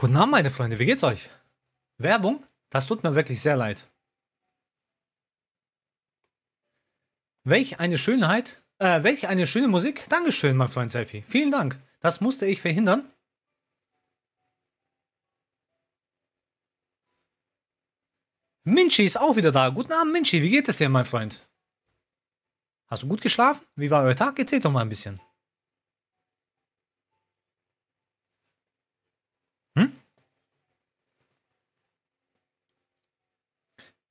Guten Abend, meine Freunde, wie geht's euch? Werbung? Das tut mir wirklich sehr leid. Welch eine Schönheit, äh, welch eine schöne Musik. Dankeschön, mein Freund Selfie. Vielen Dank. Das musste ich verhindern. Minchi ist auch wieder da. Guten Abend, Minchi. Wie geht es dir, mein Freund? Hast du gut geschlafen? Wie war euer Tag? Erzähl doch mal ein bisschen.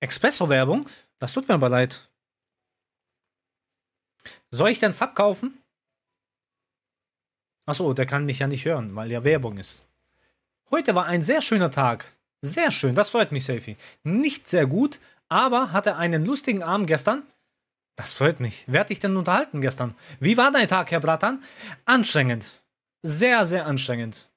Expresso-Werbung? Das tut mir aber leid. Soll ich denn Sub kaufen? Achso, der kann mich ja nicht hören, weil ja Werbung ist. Heute war ein sehr schöner Tag. Sehr schön, das freut mich, Selfie. Nicht sehr gut, aber hatte einen lustigen Abend gestern. Das freut mich. Wer hat dich denn unterhalten gestern? Wie war dein Tag, Herr Bratan? Anstrengend. Sehr, sehr anstrengend.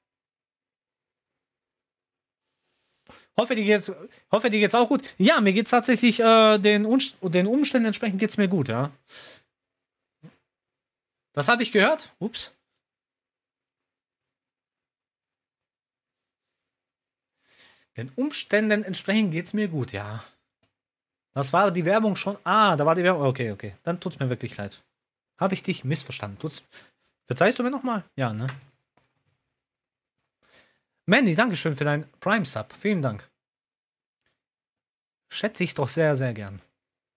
Hoffe dir geht's, hoffe dir jetzt auch gut. Ja, mir geht's tatsächlich äh, den, den Umständen entsprechend geht's mir gut, ja. Das habe ich gehört. Ups. Den Umständen entsprechend geht's mir gut, ja. Das war die Werbung schon. Ah, da war die Werbung. Okay, okay. Dann tut's mir wirklich leid. Habe ich dich missverstanden? Tut's. Verzeihst du mir nochmal? Ja, ne? Mandy, Dankeschön für deinen Prime-Sub. Vielen Dank. Schätze ich doch sehr, sehr gern.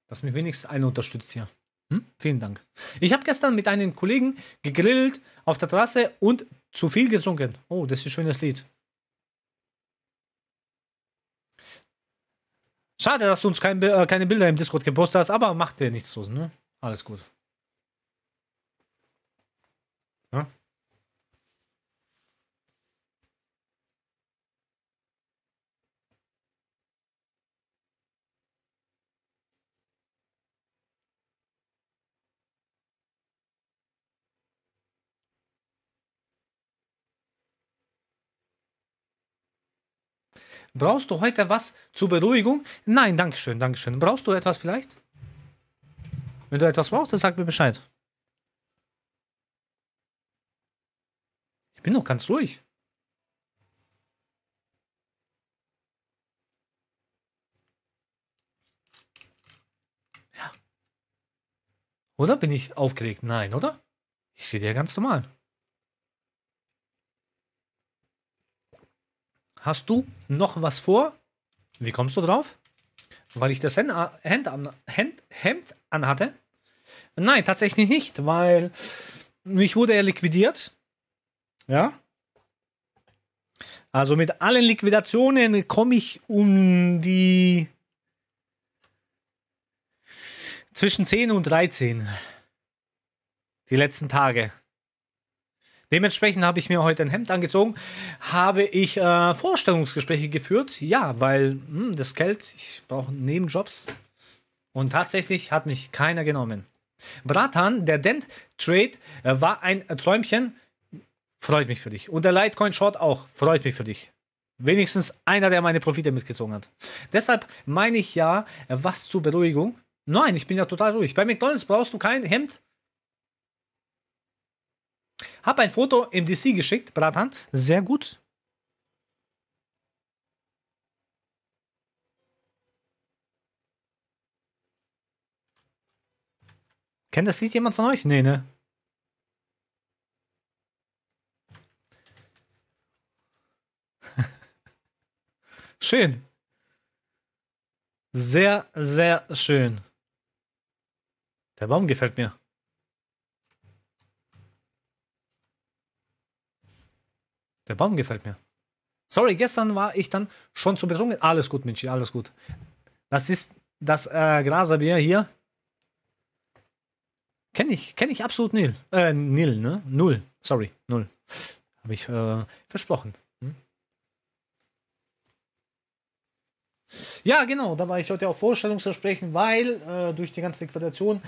Dass mir wenigstens einer unterstützt hier. Hm? Vielen Dank. Ich habe gestern mit einem Kollegen gegrillt auf der Trasse und zu viel getrunken. Oh, das ist ein schönes Lied. Schade, dass du uns kein, äh, keine Bilder im Discord gepostet hast, aber macht dir nichts los, ne? Alles gut. Brauchst du heute was zur Beruhigung? Nein, danke schön, danke schön. Brauchst du etwas vielleicht? Wenn du etwas brauchst, dann sag mir Bescheid. Ich bin noch ganz ruhig. Ja. Oder bin ich aufgeregt? Nein, oder? Ich stehe ja ganz normal. Hast du noch was vor? Wie kommst du drauf? Weil ich das Hemd, an, Hemd, Hemd anhatte? Nein, tatsächlich nicht, weil mich wurde er liquidiert. Ja. Also mit allen Liquidationen komme ich um die zwischen 10 und 13. Die letzten Tage. Dementsprechend habe ich mir heute ein Hemd angezogen, habe ich äh, Vorstellungsgespräche geführt. Ja, weil mh, hm, das Geld, ich brauche Nebenjobs. Und tatsächlich hat mich keiner genommen. Bratan, der Dent Trade, äh, war ein Träumchen. Freut mich für dich. Und der Litecoin Short auch. Freut mich für dich. Wenigstens einer, der meine Profite mitgezogen hat. Deshalb meine ich ja, äh, was zur Beruhigung. Nein, ich bin ja total ruhig. Bei McDonalds brauchst du kein Hemd, hab ein Foto im DC geschickt, Bratan. Sehr gut. Kennt das Lied jemand von euch? Nee, ne? schön. Sehr, sehr schön. Der Baum gefällt mir. Der Baum gefällt mir. Sorry, gestern war ich dann schon zu betrunken. Alles gut, Minchi, alles gut. Das ist das äh, Graserbier hier. Kenne ich, kenne ich absolut nil. Äh, nil, ne? Null. Sorry, null. Habe ich äh, versprochen. Hm? Ja, genau, da war ich heute auf Vorstellungsversprechen, weil äh, durch die ganze Liquidation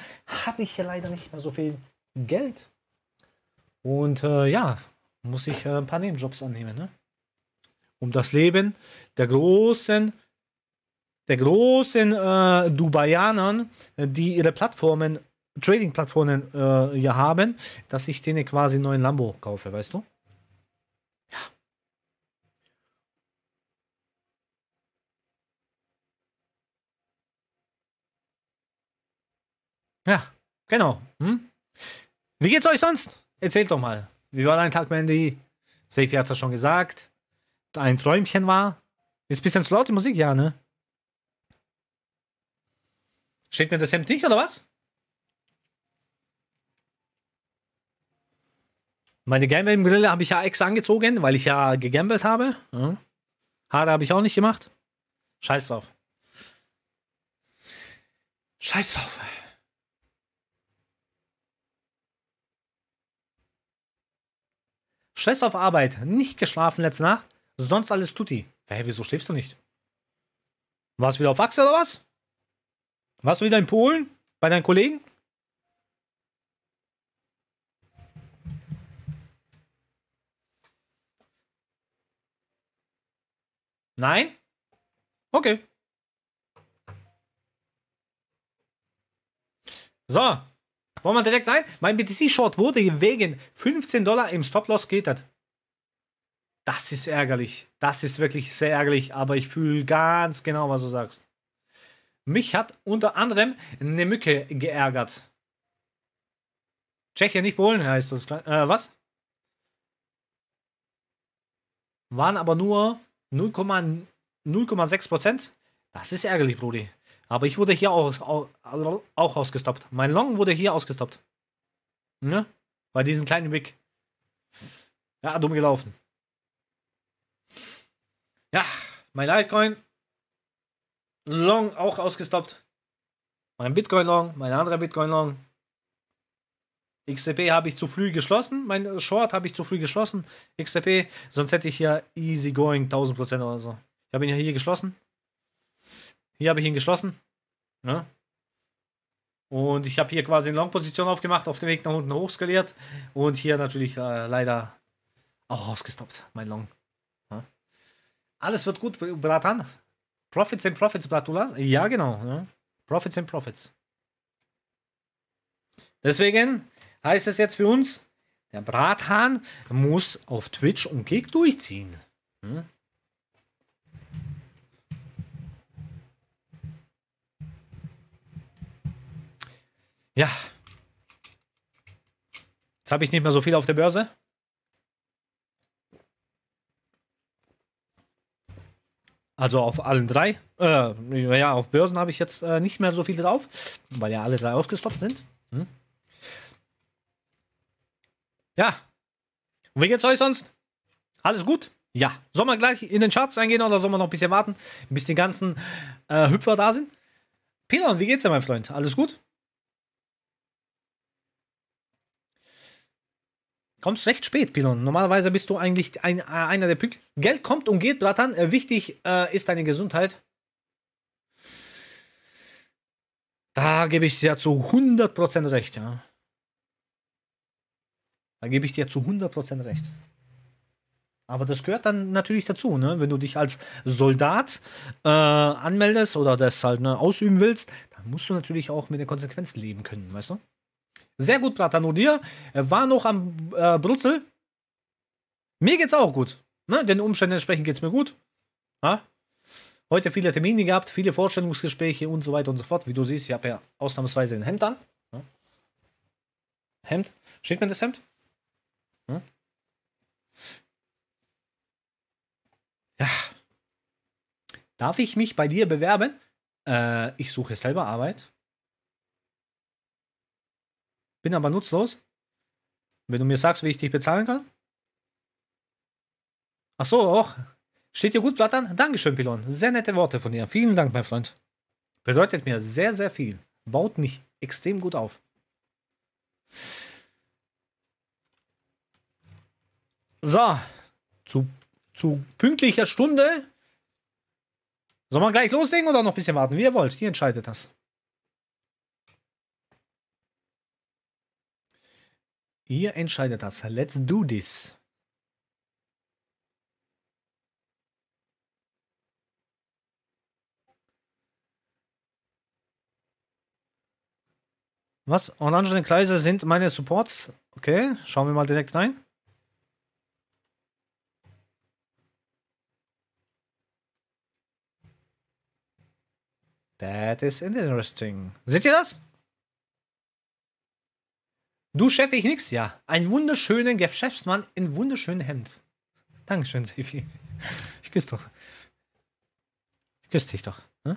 habe ich ja leider nicht mehr so viel Geld. Und äh, ja, muss ich äh, ein paar Nebenjobs annehmen, ne? Um das Leben der großen, der großen äh, Dubaianern, die ihre Plattformen, Trading-Plattformen äh, hier haben, dass ich denen quasi einen neuen Lambo kaufe, weißt du? Ja. Ja, genau. Hm? Wie geht's euch sonst? Erzählt doch mal. Wie war dein Tag, Mandy? Safi hat es ja schon gesagt. Ein Träumchen war. Ist ein bisschen zu laut die Musik, ja, ne? Steht mir das Hemd nicht, oder was? Meine gambling Grille habe ich ja extra angezogen, weil ich ja gegambelt habe. Ja. Haare habe ich auch nicht gemacht. Scheiß drauf. Scheiß drauf. Stress auf Arbeit, nicht geschlafen letzte Nacht, sonst alles tutti. Hä, hey, wieso schläfst du nicht? Warst du wieder auf Achse oder was? Warst du wieder in Polen? Bei deinen Kollegen? Nein? Okay. So, wollen wir direkt rein? Mein BTC-Short wurde wegen 15 Dollar im Stop-Loss getert. Das ist ärgerlich. Das ist wirklich sehr ärgerlich, aber ich fühle ganz genau, was du sagst. Mich hat unter anderem eine Mücke geärgert. Tschechien nicht Polen heißt das. Äh, was? Waren aber nur 0,6%. Das ist ärgerlich, Brudi. Aber ich wurde hier auch, auch, auch ausgestoppt. Mein Long wurde hier ausgestoppt. Ne? Bei diesem kleinen Wick. Ja, dumm gelaufen. Ja, mein Litecoin. Long auch ausgestoppt. Mein Bitcoin Long, mein anderer Bitcoin Long. XCP habe ich zu früh geschlossen. Mein Short habe ich zu früh geschlossen. XCP, sonst hätte ich ja easy going 1000% oder so. Ich habe ihn ja hier geschlossen. Hier habe ich ihn geschlossen. Ne? Und ich habe hier quasi eine Long-Position aufgemacht, auf dem Weg nach unten hochskaliert. Und hier natürlich äh, leider auch ausgestoppt, mein Long. Ja. Ne? Alles wird gut, Bratan. Profits and Profits, Bratula. Ja, genau. Ja. Ne? Profits and Profits. Deswegen heißt es jetzt für uns, der Brathahn muss auf Twitch und Kick durchziehen. Hm? Ja. Jetzt habe ich nicht mehr so viel auf der Börse. Also auf allen drei. Äh, ja, auf Börsen habe ich jetzt äh, nicht mehr so viel drauf, weil ja alle drei ausgestoppt sind. Hm. Ja. Und wie geht's euch sonst? Alles gut? Ja. Sollen wir gleich in den Charts reingehen oder sollen wir noch ein bisschen warten, bis die ganzen äh, Hüpfer da sind? Pilon, wie geht's dir, mein Freund? Alles gut? kommst recht spät, Pilon. Normalerweise bist du eigentlich ein, äh, einer der Pünktlichen. Geld kommt und geht, Bratan. Äh, wichtig äh, ist deine Gesundheit. Da gebe ich dir zu 100% recht, ja. Da gebe ich dir zu 100% recht. Aber das gehört dann natürlich dazu, ne? Wenn du dich als Soldat äh, anmeldest oder das halt ne, ausüben willst, dann musst du natürlich auch mit den Konsequenzen leben können, weißt du? Sehr gut, Platan. Und dir äh, war noch am äh, Brutzel. Mir geht's auch gut. Ne? Den Umständen entsprechend geht's mir gut. Ha? Heute viele Termine gehabt, viele Vorstellungsgespräche und so weiter und so fort. Wie du siehst, ich habe ja ausnahmsweise ein Hemd an. Ne? Hemd. Steht mir das Hemd? Ne? Ja. Darf ich mich bei dir bewerben? Äh, ich suche selber Arbeit bin aber nutzlos. Wenn du mir sagst, wie ich dich bezahlen kann. Ach so, auch. Steht dir gut, Blattern? Dankeschön, Pilon. Sehr nette Worte von dir. Vielen Dank, mein Freund. Bedeutet mir sehr, sehr viel. Baut mich extrem gut auf. So, zu, zu pünktlicher Stunde. Soll man gleich loslegen oder noch ein bisschen warten? Wie ihr wollt. Ihr entscheidet das. Ihr entscheidet das. Let's do this. Was? Orangene und Kreise sind meine Supports. Okay, schauen wir mal direkt rein. That is interesting. Seht ihr das? Du Chef, ich nix, ja. Einen wunderschönen Geschäftsmann in wunderschönen Hemd. Dankeschön, Sefi. Ich küsse doch. Ich küsse dich doch. Ne?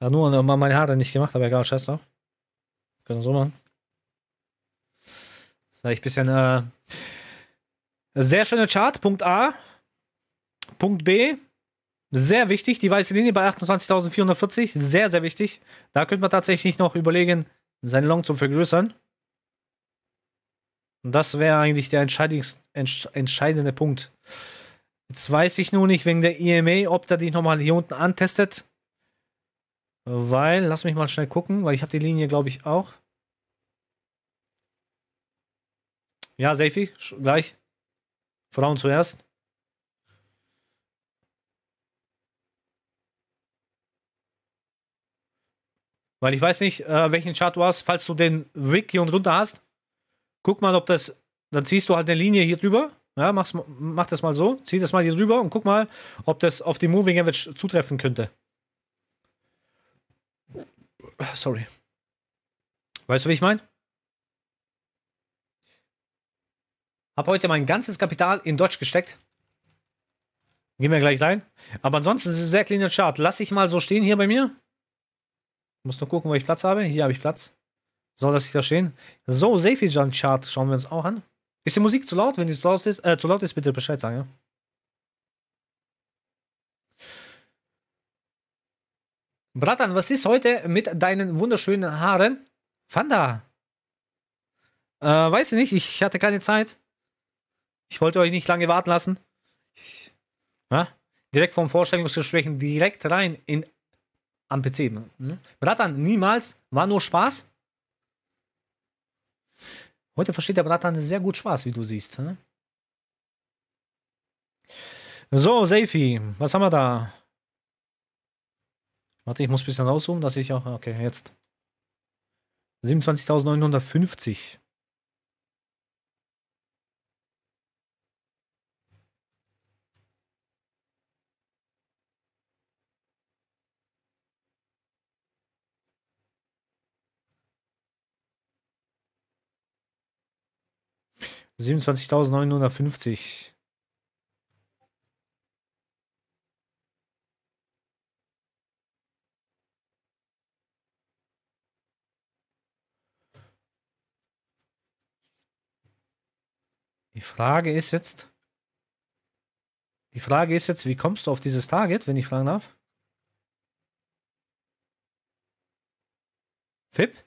Ja, nur mal meine Haare nicht gemacht, aber egal, scheiß drauf. Können wir so machen. Sag ich ein bisschen, äh, sehr schöne Chart, Punkt A. Punkt B. Sehr wichtig, die weiße Linie bei 28.440. Sehr, sehr wichtig. Da könnte man tatsächlich noch überlegen, seinen Long zu vergrößern. Und das wäre eigentlich der entscheidende Punkt. Jetzt weiß ich nur nicht wegen der EMA, ob der die nochmal hier unten antestet. Weil, lass mich mal schnell gucken, weil ich habe die Linie, glaube ich, auch. Ja, Safi, gleich. Frauen zuerst. Weil ich weiß nicht, äh, welchen Chart du hast. Falls du den Wick hier und runter hast, guck mal, ob das. Dann ziehst du halt eine Linie hier drüber. Ja, mach's, mach das mal so. Zieh das mal hier drüber und guck mal, ob das auf die Moving Average zutreffen könnte. Sorry. Weißt du, wie ich meine? Hab heute mein ganzes Kapital in Dodge gesteckt. Gehen wir gleich rein. Aber ansonsten ist es ein sehr cleaner Chart. Lass ich mal so stehen hier bei mir. Muss nur gucken, wo ich Platz habe. Hier habe ich Platz. Soll das hier stehen? So, Safety Jan Chart schauen wir uns auch an. Ist die Musik zu laut? Wenn sie zu laut ist, äh, zu laut ist bitte Bescheid sagen, ja? Bratan, was ist heute mit deinen wunderschönen Haaren? Fanda! Äh, weiß ich nicht, ich hatte keine Zeit. Ich wollte euch nicht lange warten lassen. Ich, ja, direkt vom Vorstellungsgespräch direkt rein in am PC. Ne? Hm? Bratan, niemals, war nur Spaß. Heute versteht der Bratan sehr gut Spaß, wie du siehst. Ne? So, Seifi, was haben wir da? Warte, ich muss ein bisschen rauszoomen, dass ich auch. Okay, jetzt. 27.950. 27.950. Die Frage ist jetzt, die Frage ist jetzt, wie kommst du auf dieses Target, wenn ich fragen darf? FIP?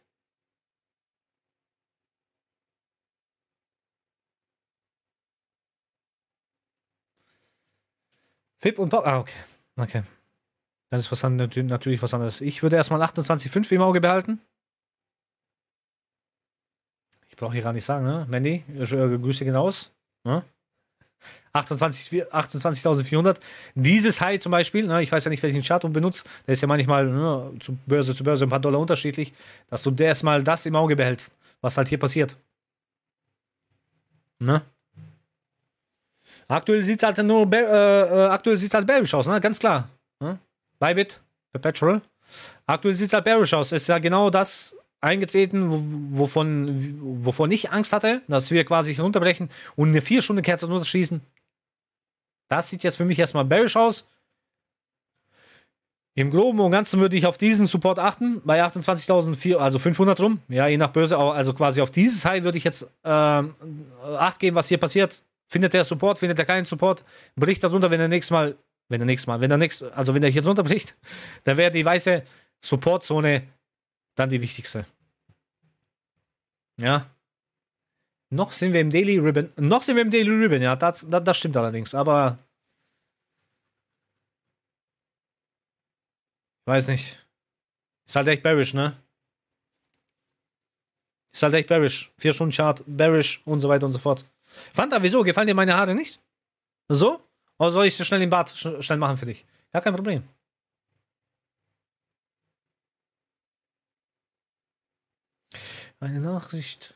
Fib und Pop. Ah, okay. Okay. Das ist was an, natürlich was anderes. Ich würde erstmal 28,5 im Auge behalten. Ich brauche hier gar nicht sagen, ne? Mandy, äh, Grüße gehen raus. Ne? 28.400. Dieses High zum Beispiel, ne, ich weiß ja nicht, welchen Chart du benutzt, der ist ja manchmal ne, zu Börse zu Börse ein paar Dollar unterschiedlich, dass du erstmal das im Auge behältst, was halt hier passiert. Ne? Aktuell sieht es halt nur äh, äh, aktuell sieht's halt bearish aus, ne? Ganz klar. Ne? Bybit, Perpetual. Aktuell sieht es halt bearish aus. Ist ja genau das eingetreten, wovon, wovon ich Angst hatte, dass wir quasi runterbrechen und eine 4 Stunden Kerze runterschießen. Das sieht jetzt für mich erstmal bearish aus. Im Groben und Ganzen würde ich auf diesen Support achten, bei 28.400, also 500 rum, ja, je nach Börse, also quasi auf dieses High würde ich jetzt äh, Acht geben, was hier passiert. Findet er Support, findet er keinen Support, bricht darunter, wenn er nächstes Mal, wenn er nächstes Mal, wenn er nächstes, also wenn er hier drunter bricht, dann wäre die weiße Supportzone dann die wichtigste. Ja. Noch sind wir im Daily Ribbon. Noch sind wir im Daily Ribbon, ja, das, das, das stimmt allerdings, aber. Weiß nicht. Ist halt echt bearish, ne? Ist halt echt bearish. Vier Stunden Chart, bearish und so weiter und so fort. Fanta, wieso? Gefallen dir meine Haare nicht? So? Oder soll ich so schnell den Bart schnell machen für dich? Ja, kein Problem. Eine Nachricht.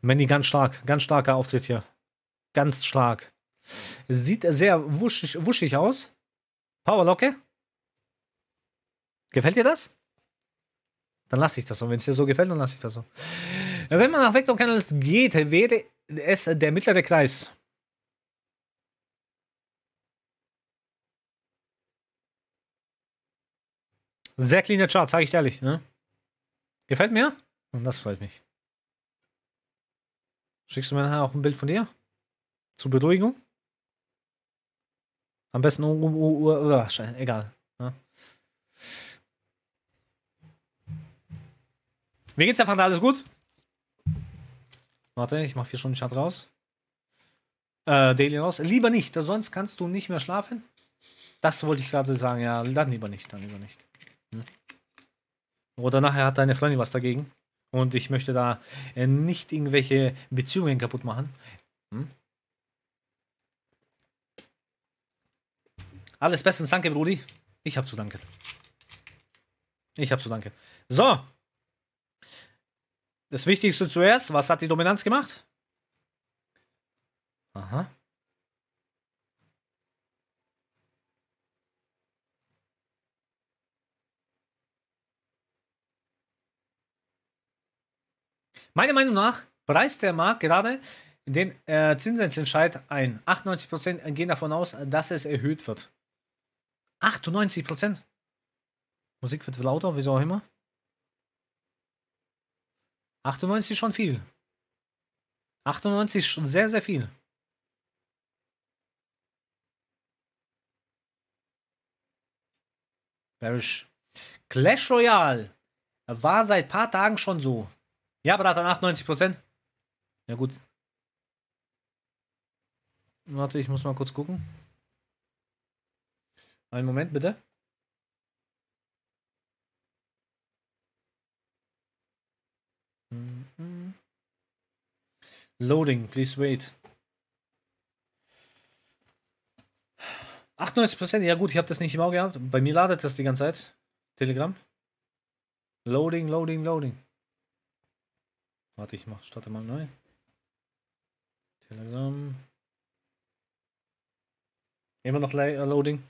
Mandy ganz stark, ganz starker Auftritt hier. Ganz stark. Sieht sehr wuschig, wuschig aus. Powerlocke. Gefällt dir das? Dann lasse ich das so. Wenn es dir so gefällt, dann lasse ich das so. Äh, wenn man nach Vector Canals geht, wäre es der mittlere Kreis. Sehr cleaner Chart, sage ich ehrlich. Ne? Gefällt mir? Und das freut mich. Schickst du mir nachher auch ein Bild von dir? Zur Beruhigung? Am besten, oh, oh, oh, egal. Mir geht's einfach alles gut. Warte, ich mach vier Stunden Chat raus. Äh, Daily raus. Lieber nicht, sonst kannst du nicht mehr schlafen. Das wollte ich gerade sagen, ja. Dann lieber nicht, dann lieber nicht. Hm. Oder nachher hat deine Freundin was dagegen. Und ich möchte da äh, nicht irgendwelche Beziehungen kaputt machen. Hm. Alles bestens, danke, Brudi. Ich hab zu danken. Ich hab zu danken. So, das Wichtigste zuerst, was hat die Dominanz gemacht? Aha. Meiner Meinung nach preist der Markt gerade den äh, Zinsentscheid ein. 98% gehen davon aus, dass es erhöht wird. 98%? Musik wird lauter, wieso auch immer. 98 schon viel. 98 schon sehr, sehr viel. Barish. Clash Royale war seit paar Tagen schon so. Ja, aber da hat er 98%. Ja, gut. Warte, ich muss mal kurz gucken. Einen Moment bitte. Loading, please wait. 98%, ja gut, ich habe das nicht im Auge gehabt. Bei mir ladet das die ganze Zeit. Telegram. Loading, loading, loading. Warte, ich mach, starte mal neu. Telegram. Immer noch äh, loading.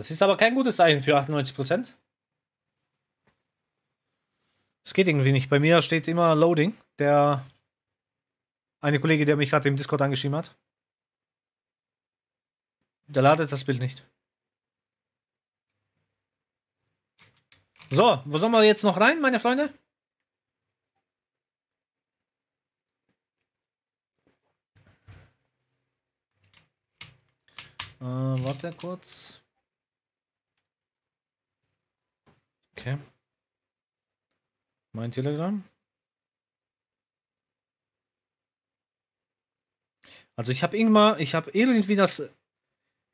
Das ist aber kein gutes Zeichen für 98%. Es geht irgendwie nicht. Bei mir steht immer Loading. Der eine Kollege, der mich gerade im Discord angeschrieben hat. Der ladet das Bild nicht. So, wo sollen wir jetzt noch rein, meine Freunde? Äh, warte kurz. Okay. Mein Telegram? Also ich habe irgendwann, ich habe irgendwie das,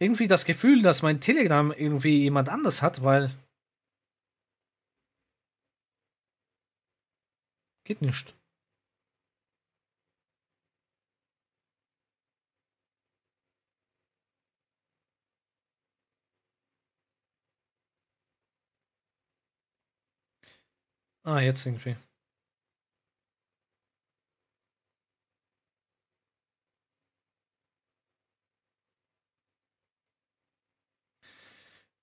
irgendwie das Gefühl, dass mein Telegram irgendwie jemand anders hat, weil geht nicht. Ah, jetzt irgendwie.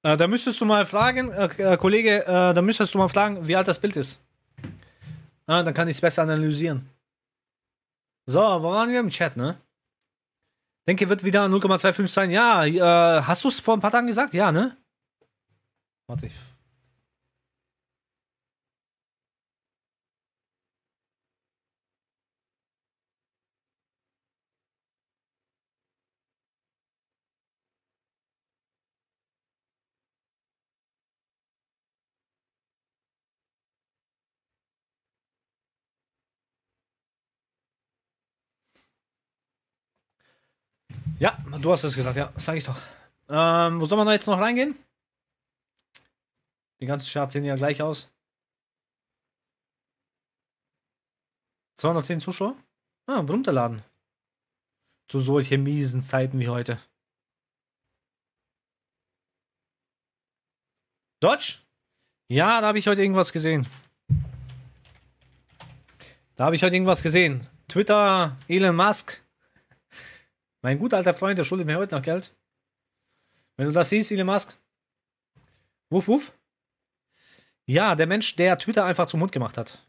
Äh, da müsstest du mal fragen, äh, äh, Kollege, äh, da müsstest du mal fragen, wie alt das Bild ist. Ah, dann kann ich es besser analysieren. So, wo waren wir im Chat, ne? Denke, wird wieder 0,25 sein. Ja, äh, hast du es vor ein paar Tagen gesagt? Ja, ne? Warte, ich Ja, du hast es gesagt, ja, sage ich doch. Ähm, wo soll man da jetzt noch reingehen? Die ganzen Charts sehen ja gleich aus. 210 Zuschauer? Ah, runterladen. Zu solchen miesen Zeiten wie heute. Dodge? Ja, da habe ich heute irgendwas gesehen. Da habe ich heute irgendwas gesehen. Twitter, Elon Musk mein guter alter Freund, der schuldet mir heute noch Geld. Wenn du das siehst, Elon Musk. Wuff, wuff. Ja, der Mensch, der Twitter einfach zum Mund gemacht hat.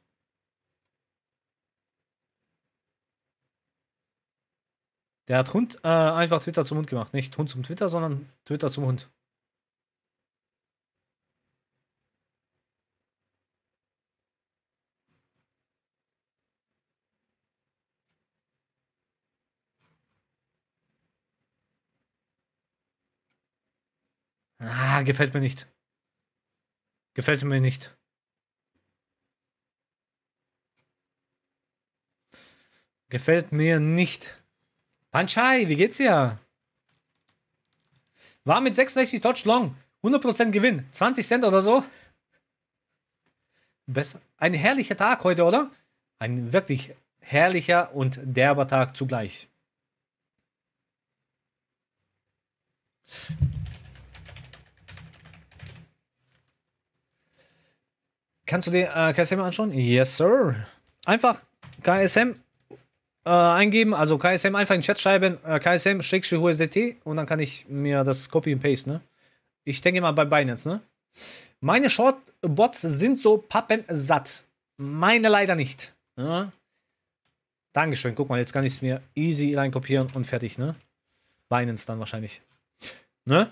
Der hat Hund äh, einfach Twitter zum Hund gemacht. Nicht Hund zum Twitter, sondern Twitter zum Hund. Ah, gefällt mir nicht. Gefällt mir nicht. Gefällt mir nicht. Panchai, wie geht's dir? War mit 66 Dodge Long. 100% Gewinn. 20 Cent oder so. Besser. Ein herrlicher Tag heute, oder? Ein wirklich herrlicher und derber Tag zugleich. Kannst du den äh, KSM anschauen? Yes, sir. Einfach KSM äh, eingeben, also KSM einfach in den Chat schreiben, äh, KSM-USDT und dann kann ich mir das Copy and Paste, ne? Ich denke mal bei Binance, ne? Meine Shortbots sind so pappensatt. Meine leider nicht. Ja. Ne? Dankeschön. Guck mal, jetzt kann ich es mir easy rein kopieren und fertig, ne? Binance dann wahrscheinlich. Ne?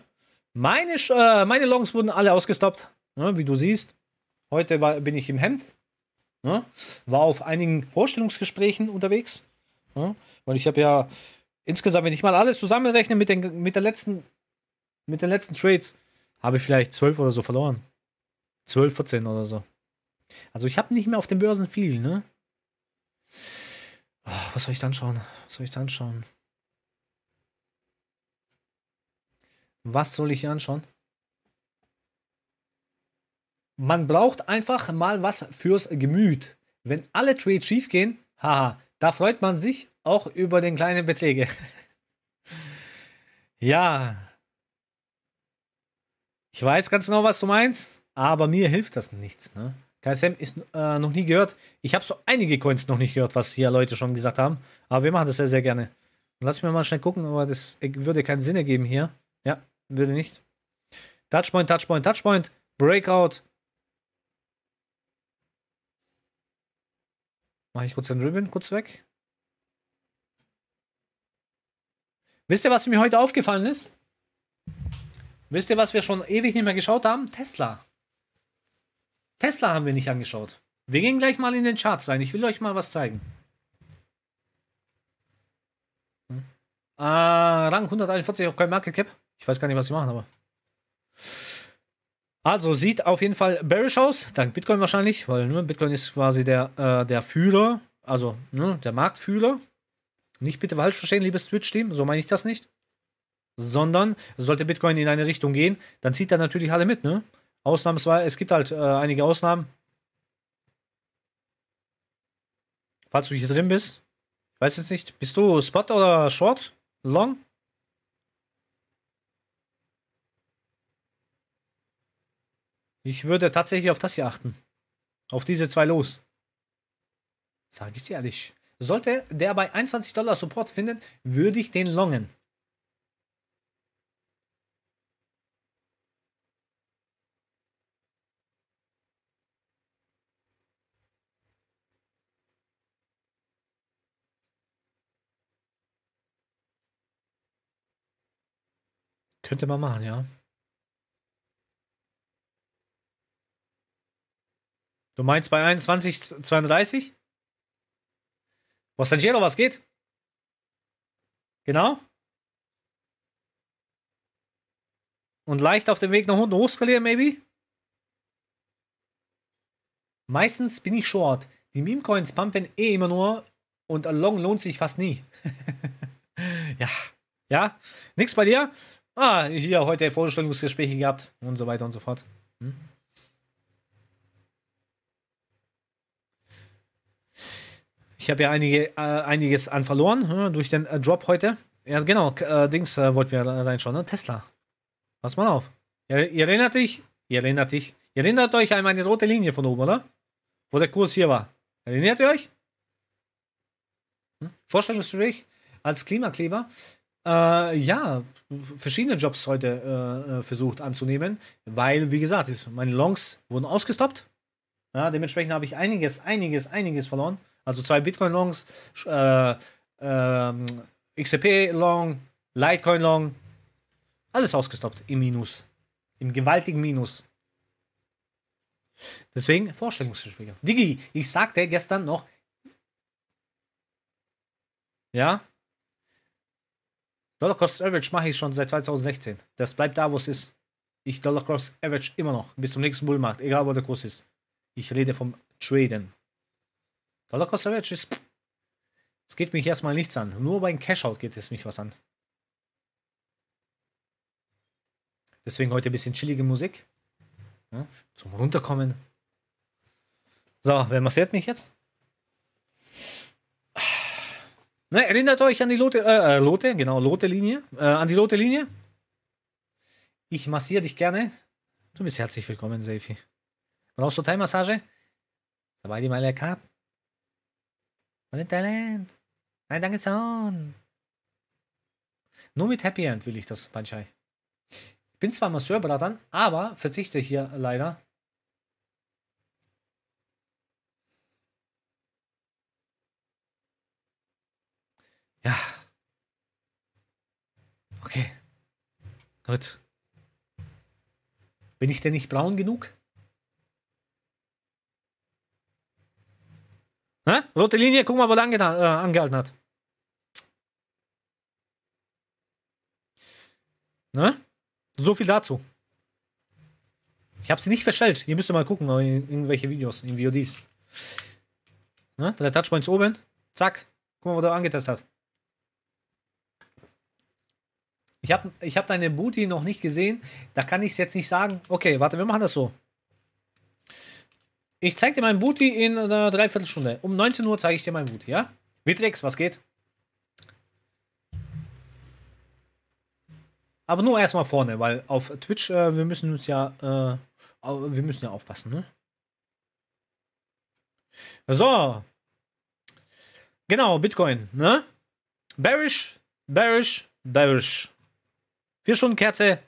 Meine, äh, meine Longs wurden alle ausgestoppt, ne? wie du siehst. Heute war, bin ich im Hemd, ne? war auf einigen Vorstellungsgesprächen unterwegs, ne? weil ich habe ja insgesamt, wenn ich mal alles zusammenrechne mit den, mit der letzten, mit den letzten Trades, habe ich vielleicht zwölf oder so verloren. Zwölf, 14 oder so. Also ich habe nicht mehr auf den Börsen viel, ne? Ah, was soll ich dann schauen? Was soll ich dann schauen? Was soll ich hier anschauen? Man braucht einfach mal was fürs Gemüt. Wenn alle Trades schief gehen, haha, da freut man sich auch über den kleinen Beträge. ja. Ich weiß ganz genau, was du meinst, aber mir hilft das nichts. Ne? KSM ist äh, noch nie gehört. Ich habe so einige Coins noch nicht gehört, was hier Leute schon gesagt haben. Aber wir machen das sehr, sehr gerne. Lass mir mal schnell gucken, aber das würde keinen Sinn ergeben hier. Ja, würde nicht. Touchpoint, Touchpoint, Touchpoint. Breakout. Mache ich kurz den Ribbon kurz weg. Wisst ihr, was mir heute aufgefallen ist? Wisst ihr, was wir schon ewig nicht mehr geschaut haben? Tesla. Tesla haben wir nicht angeschaut. Wir gehen gleich mal in den Charts rein. Ich will euch mal was zeigen. Hm. Ah, Rang 141 auch kein Market Cap. Ich weiß gar nicht, was sie machen, aber. Also sieht auf jeden Fall bearish aus, dank Bitcoin wahrscheinlich, weil ne, Bitcoin ist quasi der, äh, der Führer, also ne, der Marktführer. Nicht bitte falsch verstehen, liebes Twitch-Team, so meine ich das nicht. Sondern sollte Bitcoin in eine Richtung gehen, dann zieht er natürlich alle mit. Ne? Ausnahmsweise, es gibt halt äh, einige Ausnahmen. Falls du hier drin bist, weiß jetzt nicht, bist du Spot oder Short? Long? Ich würde tatsächlich auf das hier achten. Auf diese zwei los. Sage ich ehrlich. Sollte der bei 21 Dollar Support finden, würde ich den longen. Könnte man machen, ja. Du meinst bei 21, 32? Was denn hier noch was geht? Genau. Und leicht auf dem Weg nach unten hochskalieren, maybe? Meistens bin ich short. Die Meme-Coins pumpen eh immer nur und along lohnt sich fast nie. ja. Ja? Nix bei dir? Ah, hier heute Vorstellungsgespräche gehabt und so weiter und so fort. Hm? Ich habe ja einige, äh, einiges an verloren hm, durch den äh, Drop heute. Ja, genau, äh, Dings äh, wollten wir reinschauen, ne? Tesla. Pass mal auf. Ihr, ihr erinnert dich, ihr erinnert dich, ihr erinnert euch an meine rote Linie von oben, oder? Wo der Kurs hier war. Erinnert ihr euch? Hm? Vorstellungsgespräch als Klimakleber. Äh, ja, verschiedene Jobs heute äh, äh versucht anzunehmen, weil, wie gesagt, meine Longs wurden ausgestoppt. Ja, dementsprechend habe ich einiges, einiges, einiges verloren. Also zwei Bitcoin-Longs, äh, ähm, XCP-Long, Litecoin-Long, alles ausgestoppt im Minus. Im gewaltigen Minus. Deswegen Vorstellungsgespräche. Digi, ich sagte gestern noch. Ja? Dollar Cost Average mache ich schon seit 2016. Das bleibt da, wo es ist. Ich Dollar Cost Average immer noch bis zum nächsten Bullmarkt, egal wo der Kurs ist. Ich rede vom Traden. Dollar Dollar ist. Es geht mich erstmal nichts an. Nur beim Cashout geht es mich was an. Deswegen heute ein bisschen chillige Musik. Ja, zum Runterkommen. So, wer massiert mich jetzt? Ne, erinnert euch an die Lote, äh, äh Lote, genau, Lote-Linie, äh, an die Lote-Linie. Ich massiere dich gerne. Du bist herzlich willkommen, Seifi. Brauchst du Teilmassage? massage Dabei die Meile gehabt. Mein Talent. Nein, danke Sound. Nur mit Happy End will ich das, Banshai. Ich bin zwar Masseurberater, aber verzichte hier leider. Ja. Okay. Gut. Bin ich denn nicht braun genug? Ne? Rote Linie, guck mal, wo lang äh, angehalten hat. Ne? So viel dazu. Ich habe sie nicht verstellt. Ihr müsst mal gucken, in irgendwelche Videos, in VODs. Ne? Drei Touchpoints oben. Zack. Guck mal, wo der angetestet hat. Ich habe ich hab deine Booty noch nicht gesehen. Da kann ich es jetzt nicht sagen. Okay, warte, wir machen das so. Ich zeig dir meinen Booty in einer Dreiviertelstunde. Um 19 Uhr zeige ich dir meinen Booty, ja? Vitrix, was geht? Aber nur erstmal vorne, weil auf Twitch, äh, wir müssen uns ja, äh, wir müssen ja aufpassen, ne? So. Genau, Bitcoin, ne? Bearish, bearish, bearish. Vier Stunden Kerze,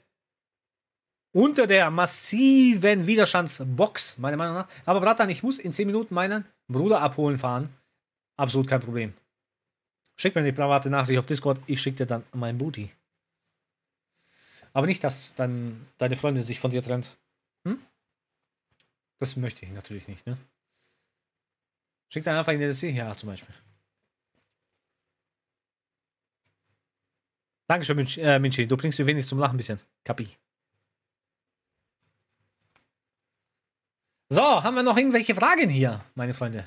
unter der massiven Widerstandsbox, meiner Meinung nach. Aber Bratan, ich muss in 10 Minuten meinen Bruder abholen fahren. Absolut kein Problem. Schick mir eine private Nachricht auf Discord, ich schicke dir dann mein Booty. Aber nicht, dass dann deine Freundin sich von dir trennt. Hm? Das möchte ich natürlich nicht, ne? Schick dann einfach in die DLC her zum Beispiel. Dankeschön, Minchi. Äh, Minchi. Du bringst mir wenig zum Lachen ein bisschen. Kapi. So, haben wir noch irgendwelche Fragen hier, meine Freunde?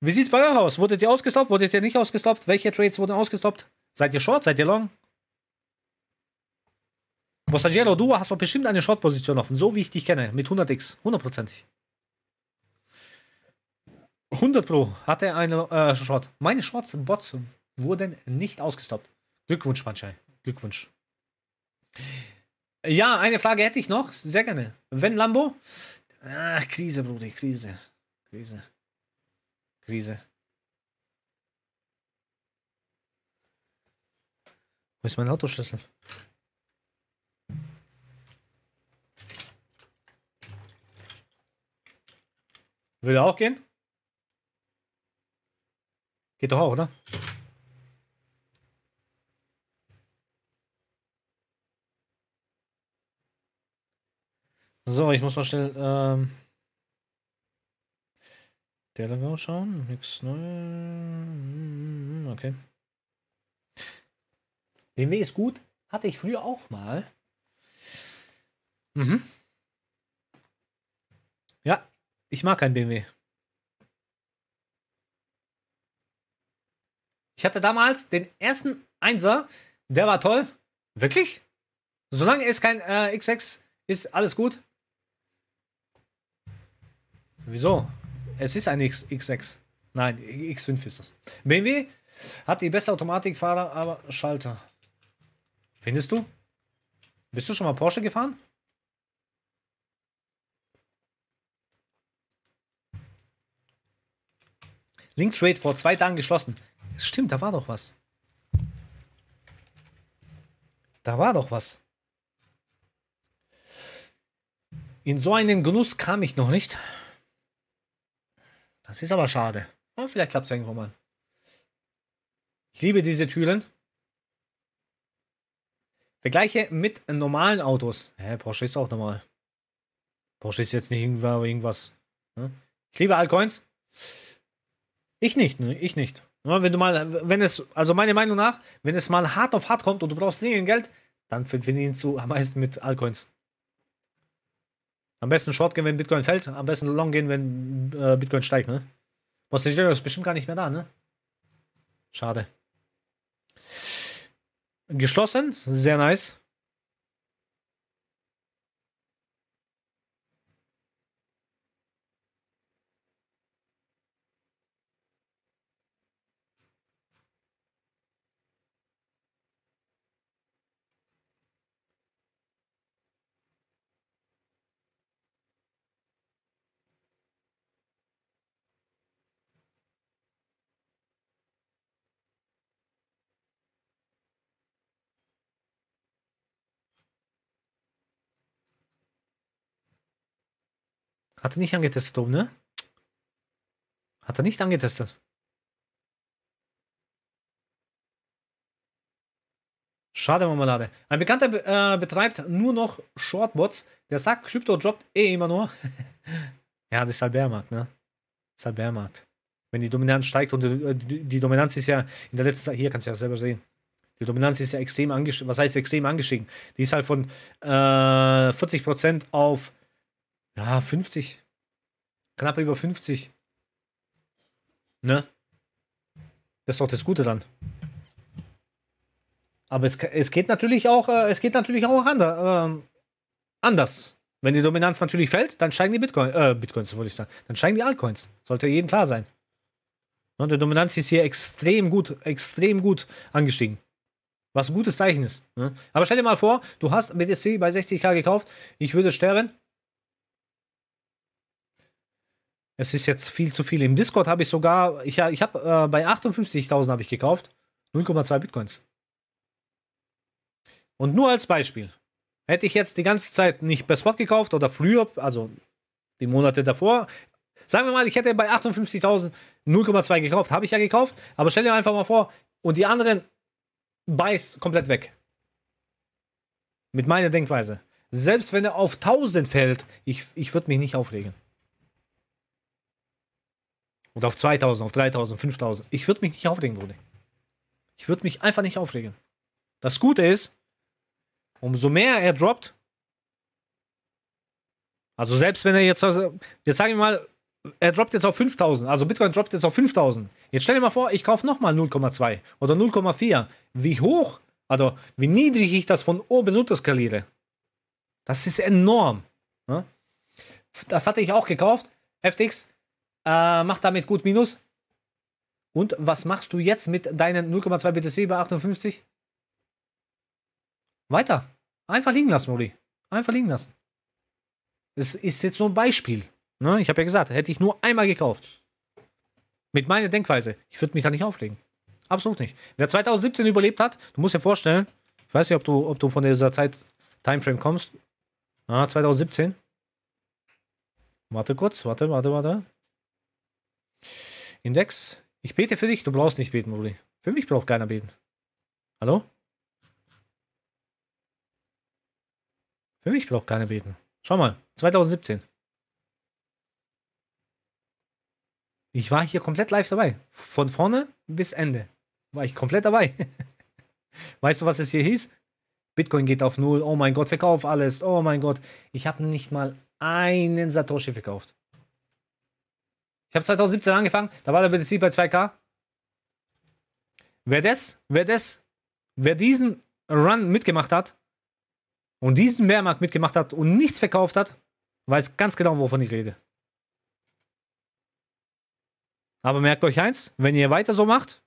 Wie sieht's bei euch aus? Wurdet ihr ausgestoppt? Wurdet ihr nicht ausgestoppt? Welche Trades wurden ausgestoppt? Seid ihr short? Seid ihr long? Bossagero, du hast doch bestimmt eine Short-Position offen, so wie ich dich kenne, mit 100x, hundertprozentig. 100 Pro hatte eine äh, Short. Meine Shorts Bots wurden nicht ausgestoppt. Glückwunsch, Manchai. Glückwunsch. Ja, eine Frage hätte ich noch. Sehr gerne. Wenn Lambo? Ah, Krise, Bruder, Krise. Krise. Krise. Wo ist mein Autoschlüssel? Will er auch gehen? Geht doch auch, oder? So, ich muss mal schnell ähm, Delaware genau schauen. Nix Neues. Okay. BMW ist gut. Hatte ich früher auch mal. Mhm. Ja, ich mag kein BMW. Ich hatte damals den ersten Einser, der war toll. Wirklich? Solange es kein äh, X6 ist, alles gut. Wieso? Es ist ein X, X6. Nein, X5 ist das. BMW hat die beste Automatikfahrer, aber Schalter. Findest du? Bist du schon mal Porsche gefahren? Link Trade vor zwei Tagen geschlossen. Stimmt, da war doch was. Da war doch was. In so einen Genuss kam ich noch nicht. Das ist aber schade. Und vielleicht klappt es irgendwann mal. Ich liebe diese Türen. Vergleiche mit normalen Autos. Hä, Porsche ist auch normal. Porsche ist jetzt nicht irgendwas. Ne? Ich liebe Altcoins. Ich nicht, ne? Ich nicht. Ja, wenn du mal, wenn es, also meiner Meinung nach, wenn es mal hart auf hart kommt und du brauchst dringend Geld, dann verdienst du am meisten mit Altcoins. Am besten Short gehen, wenn Bitcoin fällt, am besten Long gehen, wenn äh, Bitcoin steigt, ne? Boston ist bestimmt gar nicht mehr da, ne? Schade. Geschlossen, sehr nice. Hat er nicht angetestet oben, ne? Hat er nicht angetestet. Schade, Marmelade. Ein Bekannter äh, betreibt nur noch Shortbots. Der sagt, Krypto droppt eh immer nur. ja, das ist halt Bärmarkt, ne? Das ist halt Bärmarkt. Wenn die Dominanz steigt und äh, die Dominanz ist ja in der letzten Zeit, hier kannst du ja selber sehen. Die Dominanz ist ja extrem angestiegen. Was heißt extrem angestiegen? Die ist halt von äh, 40% auf ja, 50. Knapp über 50. Ne? Das ist doch das Gute dann. Aber es, es geht natürlich auch, äh, es geht natürlich auch ander, äh, anders. Wenn die Dominanz natürlich fällt, dann steigen die Bitcoin, äh, Bitcoins, würde ich sagen. Dann steigen die Altcoins. Sollte jedem klar sein. Und ne, die Dominanz ist hier extrem gut, extrem gut angestiegen. Was ein gutes Zeichen ist. Ne? Aber stell dir mal vor, du hast BTC bei 60k gekauft, ich würde sterben, Es ist jetzt viel zu viel. Im Discord habe ich sogar, ich, ich habe äh, bei 58.000 habe ich gekauft. 0,2 Bitcoins. Und nur als Beispiel. Hätte ich jetzt die ganze Zeit nicht per Spot gekauft oder früher, also die Monate davor, sagen wir mal, ich hätte bei 58.000 0,2 gekauft, habe ich ja gekauft, aber stell dir einfach mal vor, und die anderen beißt komplett weg. Mit meiner Denkweise. Selbst wenn er auf 1000 fällt, ich, ich würde mich nicht aufregen. Oder auf 2000, auf 3000, 5000. Ich würde mich nicht aufregen, Bruder. Ich würde mich einfach nicht aufregen. Das Gute ist, umso mehr er droppt, also selbst wenn er jetzt, also, jetzt sagen wir mal, er droppt jetzt auf 5000, also Bitcoin droppt jetzt auf 5000. Jetzt stell dir mal vor, ich kaufe nochmal 0,2 oder 0,4. Wie hoch, also wie niedrig ich das von oben runter skaliere. Das ist enorm. Ne? Das hatte ich auch gekauft. FTX äh, macht damit gut Minus. Und was machst du jetzt mit deinen 0,2 BTC bei 58? Weiter. Einfach liegen lassen, Rudi. Einfach liegen lassen. Es ist jetzt so ein Beispiel. Ne? Ich habe ja gesagt, hätte ich nur einmal gekauft. Mit meiner Denkweise. Ich würde mich da nicht auflegen. Absolut nicht. Wer 2017 überlebt hat, du musst dir vorstellen, ich weiß nicht, ob du, ob du von dieser Zeit Timeframe kommst. Ah, 2017. Warte kurz, warte, warte, warte. Index, ich bete für dich. Du brauchst nicht beten, Rudi. Für mich braucht keiner beten. Hallo? Für mich braucht keiner beten. Schau mal, 2017. Ich war hier komplett live dabei. Von vorne bis Ende war ich komplett dabei. weißt du, was es hier hieß? Bitcoin geht auf Null. Oh mein Gott, verkauf alles. Oh mein Gott. Ich habe nicht mal einen Satoshi verkauft. Ich habe 2017 angefangen, da war der BTC bei 2K. Wer das, wer das, wer diesen Run mitgemacht hat und diesen Mehrmarkt mitgemacht hat und nichts verkauft hat, weiß ganz genau, wovon ich rede. Aber merkt euch eins, wenn ihr weiter so macht,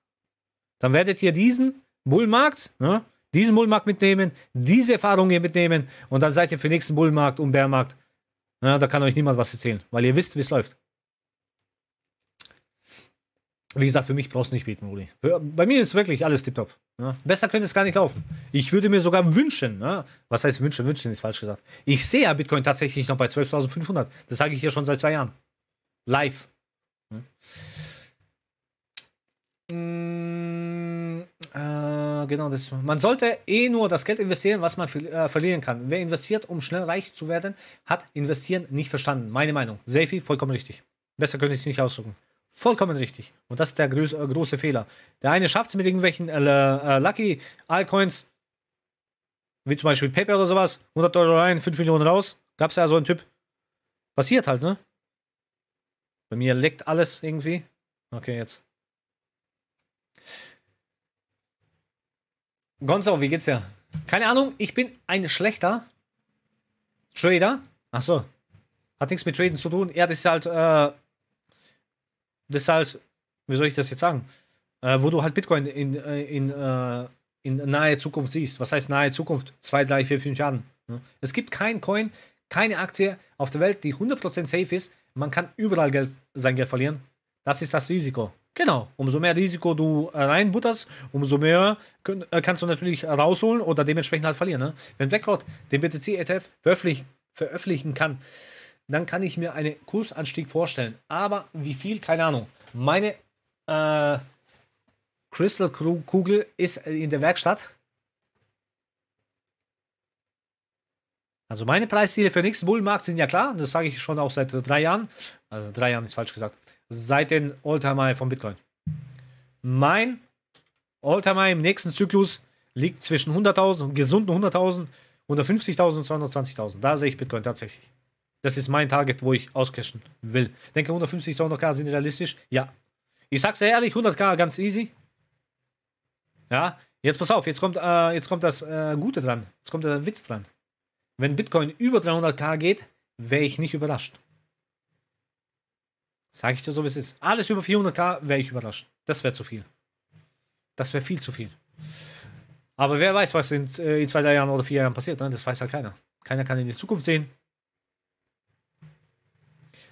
dann werdet ihr diesen Bullmarkt, ne, diesen Bullmarkt mitnehmen, diese Erfahrung hier mitnehmen und dann seid ihr für den nächsten Bullmarkt und Bärmarkt. Ja, da kann euch niemand was erzählen, weil ihr wisst, wie es läuft wie gesagt, für mich brauchst du nicht beten, Rudi. Bei mir ist wirklich alles tiptop. Ne? Besser könnte es gar nicht laufen. Ich würde mir sogar wünschen, ne? was heißt wünschen, wünschen ist falsch gesagt. Ich sehe ja Bitcoin tatsächlich noch bei 12.500. Das sage ich ja schon seit zwei Jahren. Live. Ne? Äh, genau, das, man sollte eh nur das Geld investieren, was man äh, verlieren kann. Wer investiert, um schnell reich zu werden, hat investieren nicht verstanden. Meine Meinung. Safi, vollkommen richtig. Besser könnte ich es nicht ausdrücken. Vollkommen richtig. Und das ist der äh, große Fehler. Der eine schafft es mit irgendwelchen äh, äh Lucky Alcoins, wie zum Beispiel PayPal oder sowas, 100 Euro rein, 5 Millionen raus. Gab es ja so einen Typ. Passiert halt, ne? Bei mir leckt alles irgendwie. Okay, jetzt. Gonzo, wie geht's dir? Keine Ahnung, ich bin ein schlechter Trader. Achso. Hat nichts mit Traden zu tun. Er ist halt äh, das ist halt, wie soll ich das jetzt sagen, äh, wo du halt Bitcoin in, äh, in, in, äh, in nahe Zukunft siehst. Was heißt nahe Zukunft? Zwei, drei, vier, fünf Jahren. Ne? Es gibt kein Coin, keine Aktie auf der Welt, die 100% safe ist. Man kann überall Geld, sein Geld verlieren. Das ist das Risiko. Genau, umso mehr Risiko du äh, reinbutterst, umso mehr können, kannst du natürlich rausholen oder dementsprechend halt verlieren. Ne? Wenn BlackRock den BTC-ETF veröffentlichen kann, dann kann ich mir einen Kursanstieg vorstellen. Aber wie viel, keine Ahnung. Meine äh, Crystal-Kugel ist in der Werkstatt. Also meine Preisziele für den nächsten Bullenmarkt sind ja klar, das sage ich schon auch seit drei Jahren. Also drei Jahren ist falsch gesagt. Seit den Alltime von Bitcoin. Mein Alltime im nächsten Zyklus liegt zwischen 100.000 und gesunden 100.000, 150.000 und 220.000. Da sehe ich Bitcoin tatsächlich. Das ist mein Target, wo ich auscashen will. Denke 150, 200k sind realistisch? Ja. Ich sag's ehrlich, 100k ganz easy. Ja, jetzt pass auf, jetzt kommt, äh, jetzt kommt das äh, Gute dran. Jetzt kommt der Witz dran. Wenn Bitcoin über 300k geht, wäre ich nicht überrascht. Sag ich dir so, wie es ist. Alles über 400k wäre ich überrascht. Das wäre zu viel. Das wäre viel zu viel. Aber wer weiß, was in, äh, in, zwei, drei Jahren oder vier Jahren passiert. Ne? Das weiß halt keiner. Keiner kann in die Zukunft sehen.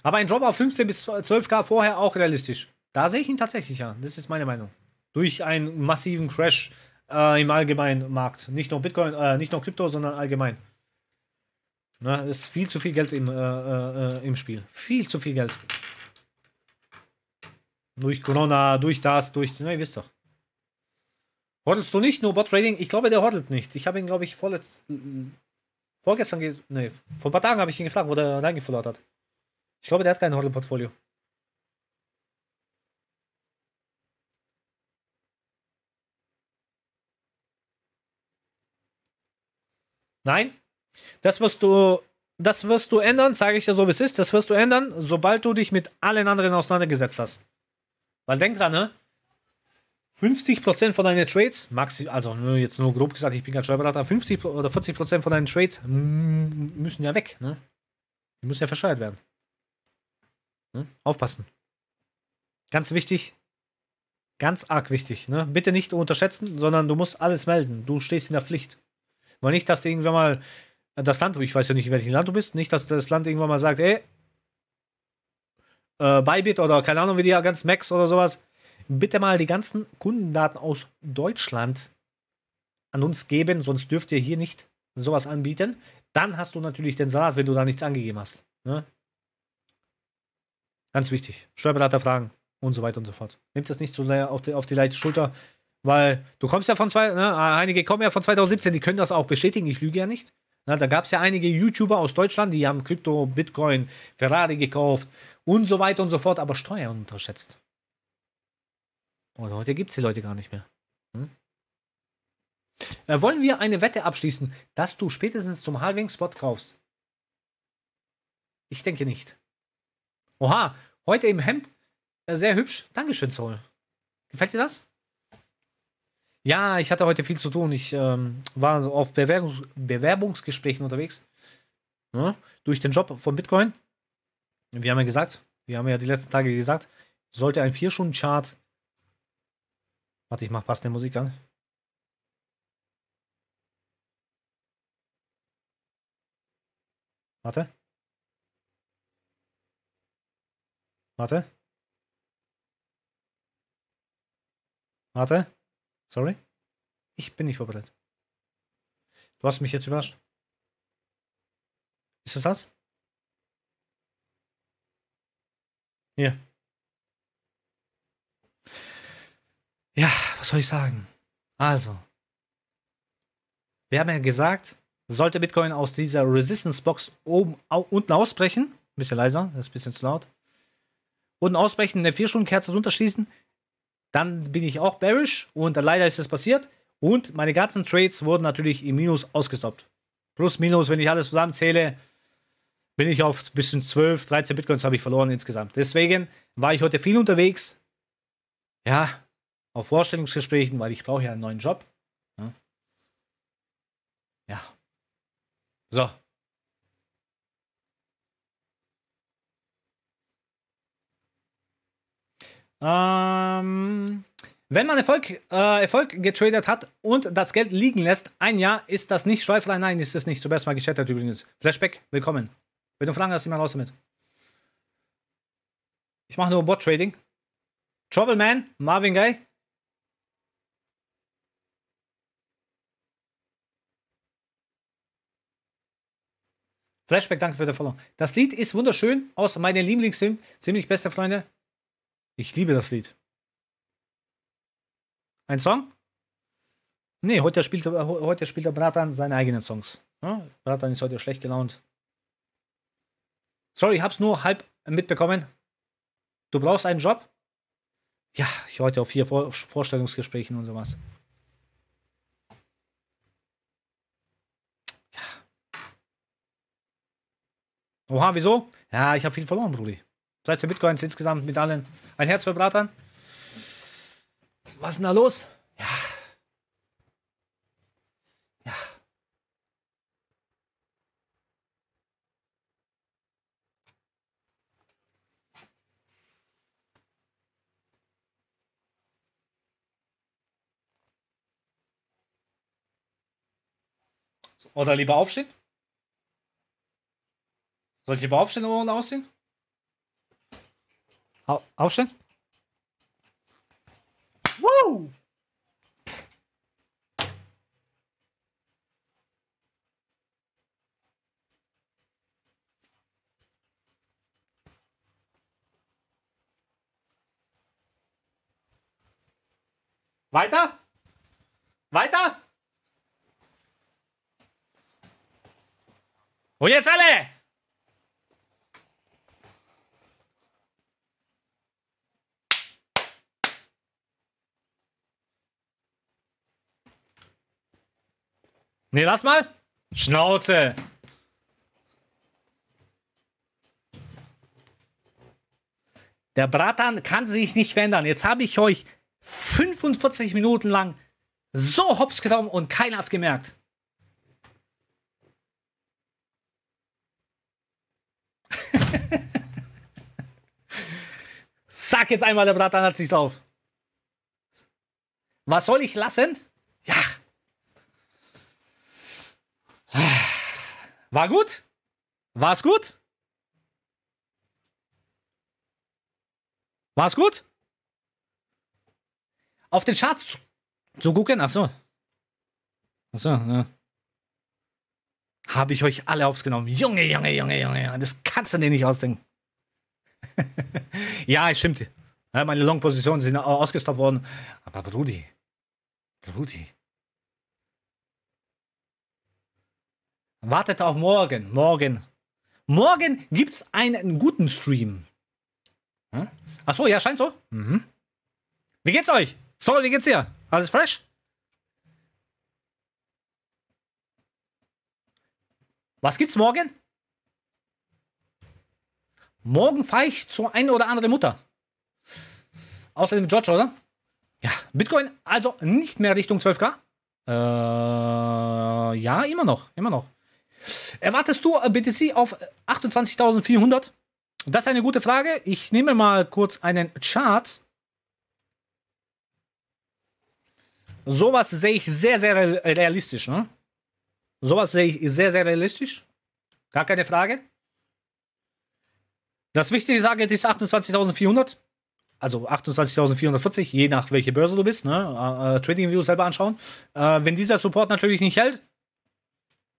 Aber ein Drop auf 15 bis 12k vorher auch realistisch. Da sehe ich ihn tatsächlich an. Ja. Das ist meine Meinung. Durch einen massiven Crash äh, im allgemeinen Markt. Nicht nur Bitcoin, äh, nicht nur Krypto, sondern allgemein. Na, ne, ist viel zu viel Geld im, äh, äh, im Spiel. Viel zu viel Geld. Durch Corona, durch das, durch. Ne, wisst doch. Hortelst du nicht nur Bot Trading? Ich glaube, der hortelt nicht. Ich habe ihn, glaube ich, vorletzt. Vorgestern. Ne, vor ein paar Tagen habe ich ihn gefragt, wo der reingefuttert hat. Ich glaube, der hat kein Hodelportfolio. Nein, das wirst du, das wirst du ändern, sage ich dir so, wie es ist. Das wirst du ändern, sobald du dich mit allen anderen auseinandergesetzt hast. Weil denk dran, ne? 50% von deinen Trades, maxi, also jetzt nur grob gesagt, ich bin kein Steuerberater, 50 oder 40% von deinen Trades müssen ja weg, ne? Die müssen ja versteuert werden. Hm? Aufpassen. Ganz wichtig. Ganz arg wichtig. Ne? Bitte nicht unterschätzen, sondern du musst alles melden. Du stehst in der Pflicht. Weil nicht, dass irgendwann mal das Land, ich weiß ja nicht, in welchem Land du bist, nicht, dass das Land irgendwann mal sagt, ey, äh, Bybit oder keine Ahnung, wie die ja ganz Max oder sowas, bitte mal die ganzen Kundendaten aus Deutschland an uns geben, sonst dürft ihr hier nicht sowas anbieten. Dann hast du natürlich den Salat, wenn du da nichts angegeben hast. Ne? Ganz wichtig. Steuerberater fragen und so weiter und so fort. Nimm das nicht so auf die, auf die leichte Schulter, weil du kommst ja von zwei, ne, einige kommen ja von 2017, die können das auch bestätigen, ich lüge ja nicht. Na, da gab es ja einige YouTuber aus Deutschland, die haben Krypto, Bitcoin, Ferrari gekauft und so weiter und so fort, aber Steuern unterschätzt. Und heute gibt es die Leute gar nicht mehr. Hm? Äh, wollen wir eine Wette abschließen, dass du spätestens zum Halving-Spot kaufst? Ich denke nicht. Oha, heute im Hemd. Äh, sehr hübsch. Dankeschön, Soul. Gefällt dir das? Ja, ich hatte heute viel zu tun. Ich ähm, war auf Bewerbungs Bewerbungsgesprächen unterwegs. Ja, ne, durch den Job von Bitcoin. Wir haben ja gesagt, wir haben ja die letzten Tage gesagt, sollte ein 4-Stunden-Chart. Warte, ich mach passende Musik an. Warte. Warte. Warte. Sorry. Ich bin nicht vorbereitet. Du hast mich jetzt überrascht. Ist das das? Hier. Ja, was soll ich sagen? Also. Wir haben ja gesagt, sollte Bitcoin aus dieser Resistance Box oben au unten ausbrechen, ein bisschen leiser, das ist ein bisschen zu laut, Boden ausbrechen, eine Vier-Stunden-Kerze runterschießen. Dann bin ich auch bearish und leider ist das passiert. Und meine ganzen Trades wurden natürlich im Minus ausgestoppt. Plus, Minus, wenn ich alles zusammenzähle, bin ich auf bis zu 12, 13 Bitcoins habe ich verloren insgesamt. Deswegen war ich heute viel unterwegs. Ja, auf Vorstellungsgesprächen, weil ich brauche ja einen neuen Job. Ja. So, Ähm, wenn man Erfolg, äh, Erfolg getradet hat und das Geld liegen lässt, ein Jahr, ist das nicht steuerfrei? Nein, ist das nicht. Zuerst mal gechattet übrigens. Flashback, willkommen. Wenn du Fragen hast, immer raus damit. Ich mache nur Bot-Trading. Troubleman, Marvin Guy, Flashback, danke für den Follow. Das Lied ist wunderschön aus meinen Lieblingsfilm, ziemlich beste Freunde. Ich liebe das Lied. Ein Song? Nee, heute spielt, heute spielt der Bratan seine eigenen Songs. Ja? Bratan ist heute schlecht gelaunt. Sorry, ich hab's nur halb mitbekommen. Du brauchst einen Job? Ja, ich heute auf vier Vor Vorstellungsgesprächen und sowas. Ja. Oha, wieso? Ja, ich habe viel verloren, Brudi. 13 Bitcoins insgesamt mit allen. Ein Herz für Bratan. Was ist denn da los? Ja. Ja. Oder lieber aufstehen? Soll ich lieber aufstehen und aussehen? Au aufstehen. Woo! Weiter? Weiter? Und jetzt alle! Nee, lass mal. Schnauze. Der Bratan kann sich nicht verändern. Jetzt habe ich euch 45 Minuten lang so hops genommen und keiner hat es gemerkt. Sag jetzt einmal, der Bratan hat sich drauf. Was soll ich lassen? Ja. War gut? War's gut? War's gut? Auf den Charts zu gucken? Achso. Achso, ja. Habe ich euch alle aufgenommen. Junge, Junge, Junge, Junge. Das kannst du dir nicht ausdenken. ja, es stimmt. Meine Long-Positionen sind ausgestoppt worden. Aber Brudi. Brudi. Wartet auf morgen. Morgen. Morgen gibt's einen guten Stream. Hm? Achso, ja, scheint so. Mhm. Wie geht's euch? So, wie geht's dir? Alles fresh? Was gibt's morgen? Morgen fahre ich zur einen oder anderen Mutter. Außerdem mit George, oder? Ja, Bitcoin also nicht mehr Richtung 12k. Äh, ja, immer noch, immer noch. Erwartest du äh, BTC auf 28.400? Äh, das ist eine gute Frage. Ich nehme mal kurz einen Chart. Sowas sehe ich sehr, sehr realistisch. Ne? Sowas sehe ich sehr, sehr realistisch. Gar keine Frage. Das wichtige Target ist 28.400. Also 28.440, je nach welche Börse du bist. Ne? Uh, Trading View selber anschauen. Uh, wenn dieser Support natürlich nicht hält,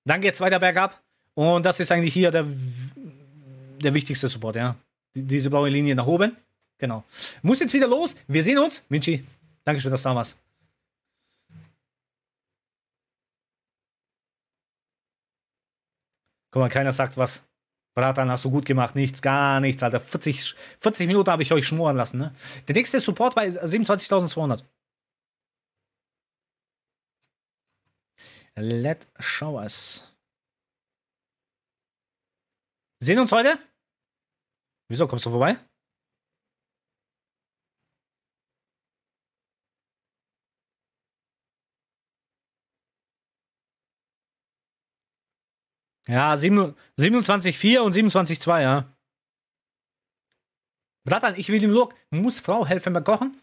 dann geht es weiter bergab. Und das ist eigentlich hier der, der wichtigste Support, ja. Diese blaue Linie nach oben. Genau. Muss jetzt wieder los. Wir sehen uns. Minchi, Dankeschön, dass du da warst. Guck mal, keiner sagt was. Bratan, hast du gut gemacht. Nichts, gar nichts, Alter. 40, 40 Minuten habe ich euch schmoren lassen, ne? Der nächste Support bei 27.200. Let us. Sehen uns heute? Wieso kommst du vorbei? Ja, 27,4 und 27,2, ja. Bratan, ich will dem Log. Muss Frau helfen beim Kochen?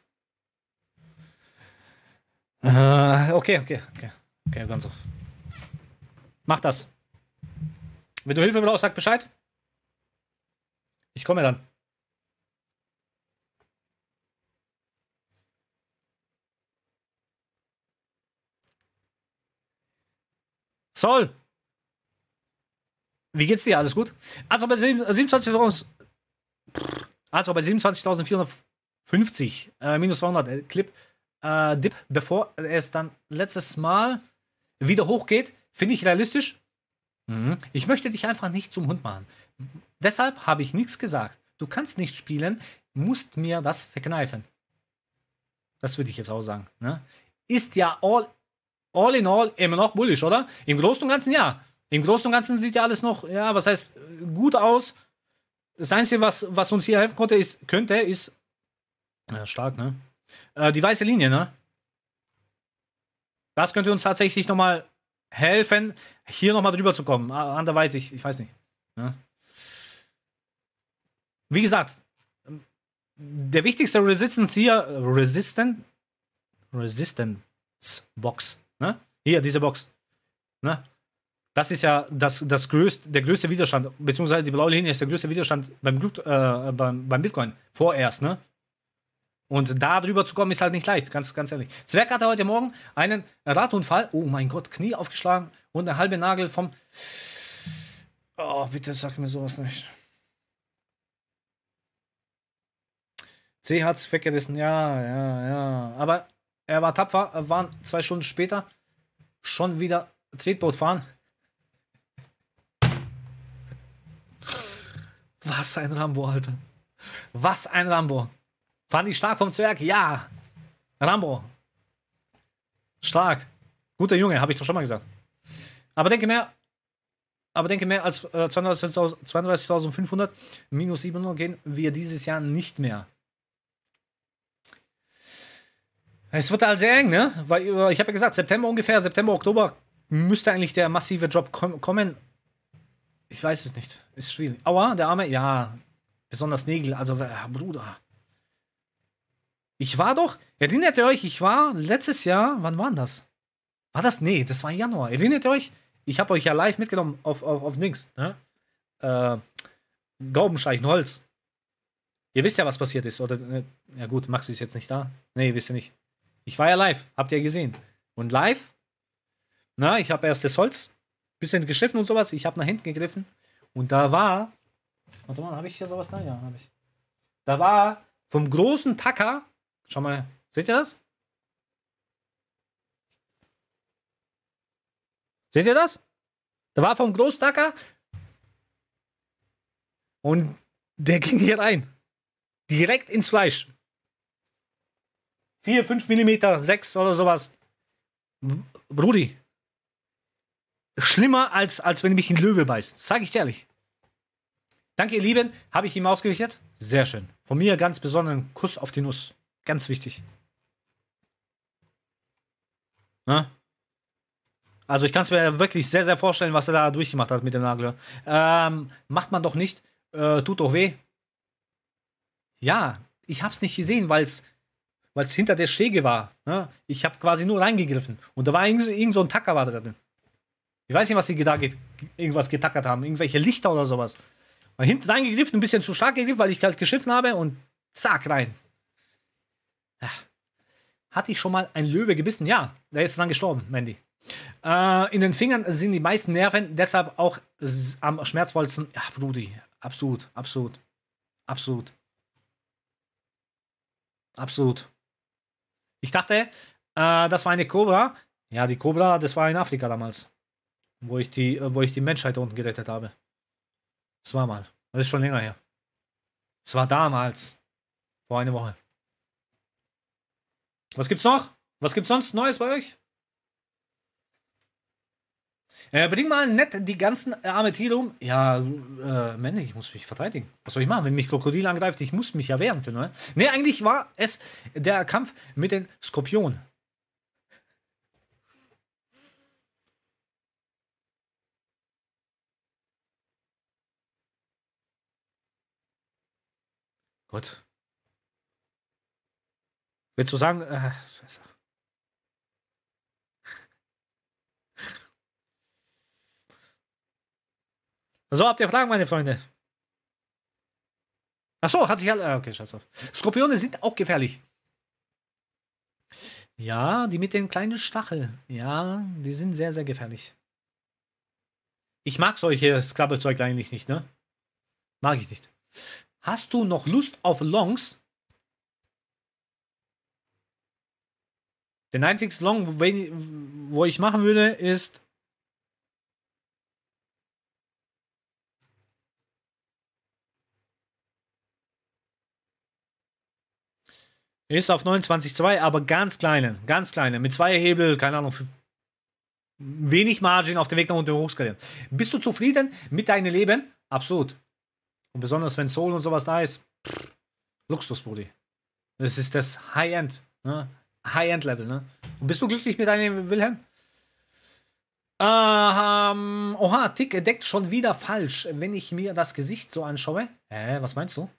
Äh, okay, okay, okay. Okay, ganz so. Mach das. Wenn du Hilfe brauchst, sag Bescheid. Ich komme dann. Sol. Wie geht's dir? Alles gut? Also bei 27.000 äh, also bei 27.450 äh, minus 200 äh, Clip äh, Dip, bevor es dann letztes Mal wieder hochgeht, finde ich realistisch. Mhm. Ich möchte dich einfach nicht zum Hund machen. Deshalb habe ich nichts gesagt. Du kannst nicht spielen, musst mir das verkneifen. Das würde ich jetzt auch sagen. Ne? Ist ja all, all in all immer noch bullish, oder? Im Großen und Ganzen ja. Im Großen und Ganzen sieht ja alles noch, ja, was heißt, gut aus. Das Einzige, was, was uns hier helfen konnte, ist, könnte, ist. Ja, stark, ne? Äh, die weiße Linie, ne? Das könnte uns tatsächlich nochmal helfen, hier nochmal drüber zu kommen. Ah, anderweitig, ich weiß nicht. Ja. Ne? Wie gesagt, der wichtigste Resistance hier, Resistant, Resistance Box, ne? Hier, diese Box, ne? Das ist ja das, das größte, der größte Widerstand, beziehungsweise die blaue Linie ist der größte Widerstand beim, äh, beim, beim Bitcoin vorerst, ne? Und da drüber zu kommen ist halt nicht leicht, ganz, ganz ehrlich. Zwerg hatte heute Morgen einen Radunfall. Oh mein Gott, Knie aufgeschlagen und eine halbe Nagel vom. Oh, bitte sag mir sowas nicht. C hat es weggerissen, ja, ja, ja. Aber er war tapfer, waren zwei Stunden später schon wieder Tretboot fahren. Was ein Rambo, Alter. Was ein Rambo. Fand ich stark vom Zwerg? Ja. Rambo. Stark. Guter Junge, habe ich doch schon mal gesagt. Aber denke mehr, aber denke mehr als äh, 32.500 minus 700 gehen wir dieses Jahr nicht mehr. Es wird halt sehr eng, ne? Weil äh, ich habe ja gesagt, September ungefähr, September, Oktober müsste eigentlich der massive Job kommen. Ich weiß es nicht. Ist schwierig. Aua, der arme, ja. Besonders Nägel, also äh, Bruder. Ich war doch, erinnert ihr euch, ich war letztes Jahr, wann war das? War das? Nee, das war Januar. Erinnert ihr euch? Ich habe euch ja live mitgenommen auf, auf, auf Dings, ne? Äh, Gaubenschleichenholz. Ihr wisst ja, was passiert ist, oder? Äh, ja, gut, Max ist jetzt nicht da. Nee, ihr wisst ja nicht. Ich war ja live, habt ihr gesehen. Und live, na, ich habe erst das Holz, bisschen geschliffen und sowas. Ich habe nach hinten gegriffen und da war. Warte mal, habe ich hier sowas? da? ja, habe ich. Da war vom großen Tacker Schau mal, seht ihr das? Seht ihr das? Da war vom Großdacker und der ging hier rein. Direkt ins Fleisch. 4, 5 Millimeter, 6 oder sowas. Brudi. Schlimmer als, als wenn mich ein Löwe beißt. Sag ich dir ehrlich. Danke, ihr Lieben. Habe ich ihm ausgerichtet? Sehr schön. Von mir ganz besonderen Kuss auf die Nuss. Ganz wichtig. Ne? Also ich kann es mir wirklich sehr, sehr vorstellen, was er da durchgemacht hat mit dem Nagler. Ähm, macht man doch nicht. Äh, tut doch weh. Ja, ich habe es nicht gesehen, weil es hinter der Schläge war. Ne? Ich habe quasi nur reingegriffen. Und da war irgend, irgend so ein Tacker war da drin. Ich weiß nicht, was sie da get, irgendwas getackert haben. Irgendwelche Lichter oder sowas. Mal hinten reingegriffen, ein bisschen zu stark gegriffen, weil ich halt geschiffen habe und zack rein. Ah. Hat ich schon mal ein Löwe gebissen? Ja, der ist dann gestorben, Mandy. Äh, in den Fingern sind die meisten Nerven, deshalb auch am schmerzvollsten. Ja, Brudi, absolut, absolut, absolut. Absolut. Ich dachte, äh, das war eine Cobra. Ja, die Cobra, das war in Afrika damals, wo ich die, äh, wo ich die Menschheit unten gerettet habe. Das war mal. Das ist schon länger her. Es war damals. Vor einer Woche. Was gibt's noch? Was gibt's sonst Neues bei euch? Äh, beding mal nett die ganzen Arme um. Ja, äh, Männer, ich muss mich verteidigen. Was soll ich machen, wenn mich Krokodil angreift? Ich muss mich ja wehren können. Oder? Ne? Nee, eigentlich war es der Kampf mit den Skorpionen. Gott. Willst du sagen? Äh, So, habt ihr Fragen, meine Freunde? Ach so, hat sich alle. Ah, okay, scheiß auf. Skorpione sind auch gefährlich. Ja, die mit den kleinen Stacheln. Ja, die sind sehr, sehr gefährlich. Ich mag solche scrabble eigentlich nicht, ne? Mag ich nicht. Hast du noch Lust auf Longs? Den einzigen Song, wo ich machen würde, ist Ist auf 29,2, aber ganz kleine, ganz kleine. Mit zwei Hebel, keine Ahnung, wenig Margin auf dem Weg nach unten hochskalieren. Bist du zufrieden mit deinem Leben? Absolut. Und besonders wenn Soul und sowas da ist. Luxus, Brudi. Das ist das High-End. Ne? High-End-Level, ne? Und bist du glücklich mit deinem Wilhelm? Ähm, oha, Tick entdeckt schon wieder falsch, wenn ich mir das Gesicht so anschaue. Hä, äh, was meinst du?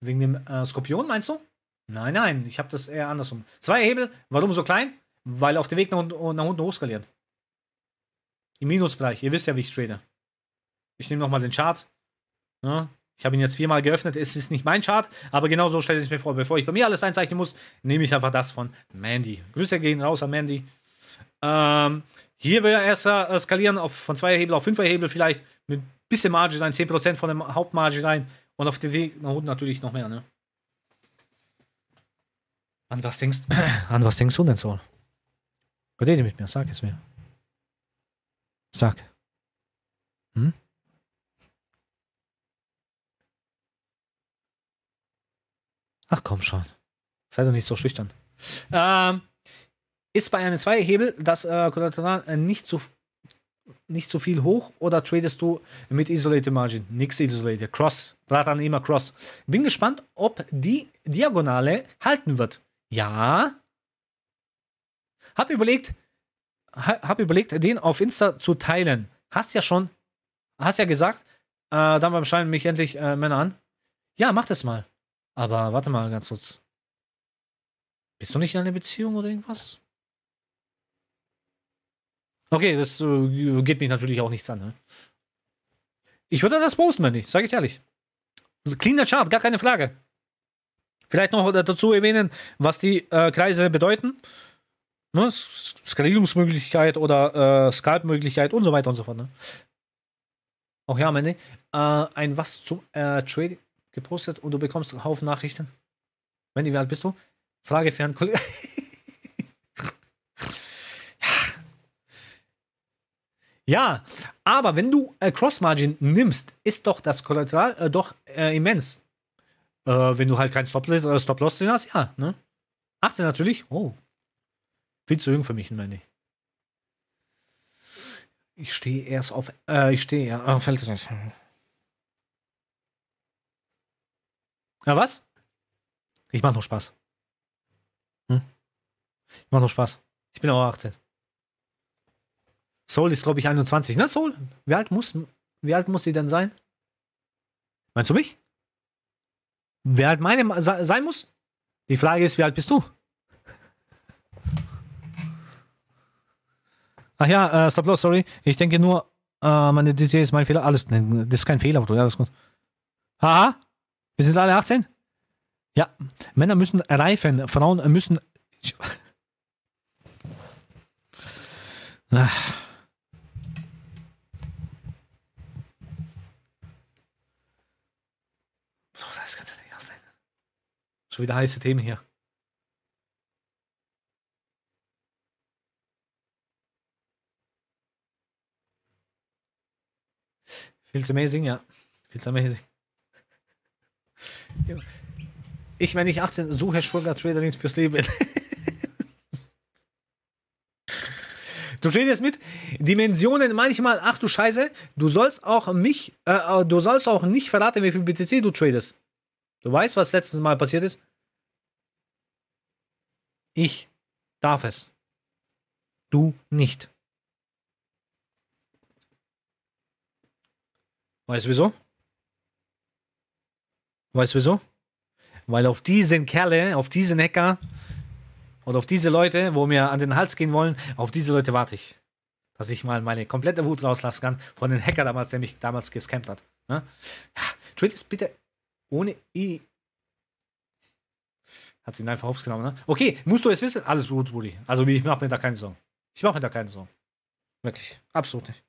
Wegen dem äh, Skorpion, meinst du? Nein, nein, ich habe das eher andersrum. Zwei Hebel, warum so klein? Weil auf dem Weg nach, nach unten hochskalieren. Im Minusbereich, ihr wisst ja, wie ich trade. Ich nehme nochmal den Chart. Ja, ne? Ich habe ihn jetzt viermal geöffnet, es ist nicht mein Chart, aber genau so stelle ich mir vor. Bevor ich bei mir alles einzeichnen muss, nehme ich einfach das von Mandy. Grüße gehen raus an Mandy. Ähm, hier will er erst äh, skalieren auf, von 2er Hebel auf 5er Hebel vielleicht mit ein bisschen Margin rein, 10% von der Hauptmarge rein und auf dem Weg nach unten natürlich noch mehr, ne? An was denkst, an was denkst du denn so? Rede mit mir, sag es mir. Sag. Hm? Ach komm schon. Sei doch nicht so schüchtern. Ähm, ist bei einem Zweierhebel das äh, Kollateral äh, nicht zu, nicht zu viel hoch oder tradest du mit Isolated Margin? Nix Isolated. Cross. Platan immer Cross. Bin gespannt, ob die Diagonale halten wird. Ja. Hab überlegt, hab überlegt, den auf Insta zu teilen. Hast ja schon, hast ja gesagt, äh, dann beim Schein mich endlich äh, Männer an. Ja, mach das mal. Aber warte mal ganz kurz. Bist du nicht in einer Beziehung oder irgendwas? Okay, das äh, geht mich natürlich auch nichts an. Ne? Ich würde das posten, wenn nicht, sage ich ehrlich. Also cleaner Chart, gar keine Frage. Vielleicht noch dazu erwähnen, was die äh, Kreise bedeuten. Ne? Skalierungsmöglichkeit oder äh, Scalp-Möglichkeit und so weiter und so fort. Ne? Auch ja, meine, äh, ein was zum äh, Trading gepostet und du bekommst einen Haufen Nachrichten. Wendy, wie alt bist du? Frage für einen Kollegen. ja. aber wenn du äh, Cross Margin nimmst, ist doch das Kollateral äh, doch äh, immens. Äh, wenn du halt keinen Stop-Loss oder äh, Stop-Loss drin hast, ja. Ne? 18 natürlich. Oh. Viel zu jung für mich, meine ich. Ich stehe erst auf. Äh, ich stehe ja auf. Äh, Na was? Ich mach noch Spaß. Hm? Ich mach noch Spaß. Ich bin auch 18. Soul ist, glaube ich, 21. Na, Soul, wie alt, muss, wie alt muss sie denn sein? Meinst du mich? Wer halt meine sein muss? Die Frage ist, wie alt bist du? Ach ja, äh, stop loss, sorry. Ich denke nur, äh, meine DC ist mein Fehler. Alles, ne, das ist kein Fehler, Bruder, alles gut. Haha, wir sind alle 18? Ja. Männer müssen reifen, Frauen müssen. So, ah. Das kannst du nicht ausdenken. Schon wieder heiße Themen hier. Viel zu amazing, ja. Viel zu amazing. Ich, wenn ich 18, suche Sugar Traderin fürs Leben. Du stehst mit Dimensionen manchmal, ach du Scheiße, du sollst auch mich, äh, äh du sollst auch nicht verraten, wie viel BTC du tradest. Du weißt, was letztes Mal passiert ist? Ich darf es. Du nicht. Weißt du wieso? Weißt du wieso? Weil auf diesen Kerle, auf diesen Hacker und auf diese Leute, wo mir an den Hals gehen wollen, auf diese Leute warte ich. Dass ich mal meine komplette Wut rauslassen kann von den Hacker damals, der mich damals gescampt hat. Ne? Ja, ist bitte ohne I. Hat sie ihn einfach hops genommen, ne? Okay, musst du es wissen? Alles gut, Buddy. Also ich mache mir da keine Sorgen. Ich mache mir da keine Sorgen. Wirklich. Absolut nicht.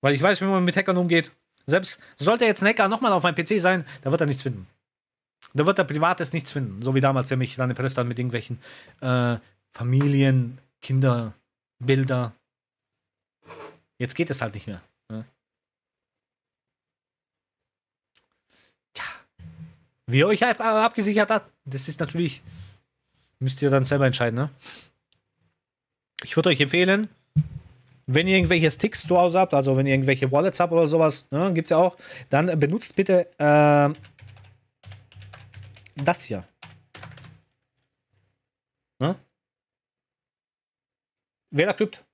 Weil ich weiß, wie man mit Hackern umgeht. Selbst sollte jetzt Necker nochmal auf meinem PC sein, da wird er nichts finden. Da wird er privates nichts finden. So wie damals, der mich dann erpresst hat mit irgendwelchen äh, Familien, Kinder, Bilder. Jetzt geht es halt nicht mehr. Ne? Tja. Wie ihr euch ab abgesichert habt, das ist natürlich. Müsst ihr dann selber entscheiden, ne? Ich würde euch empfehlen, wenn ihr irgendwelche Sticks zu Hause habt, also wenn ihr irgendwelche Wallets habt oder sowas, ne, gibt es ja auch, dann benutzt bitte äh, das hier. Ne? Wählerkrypt.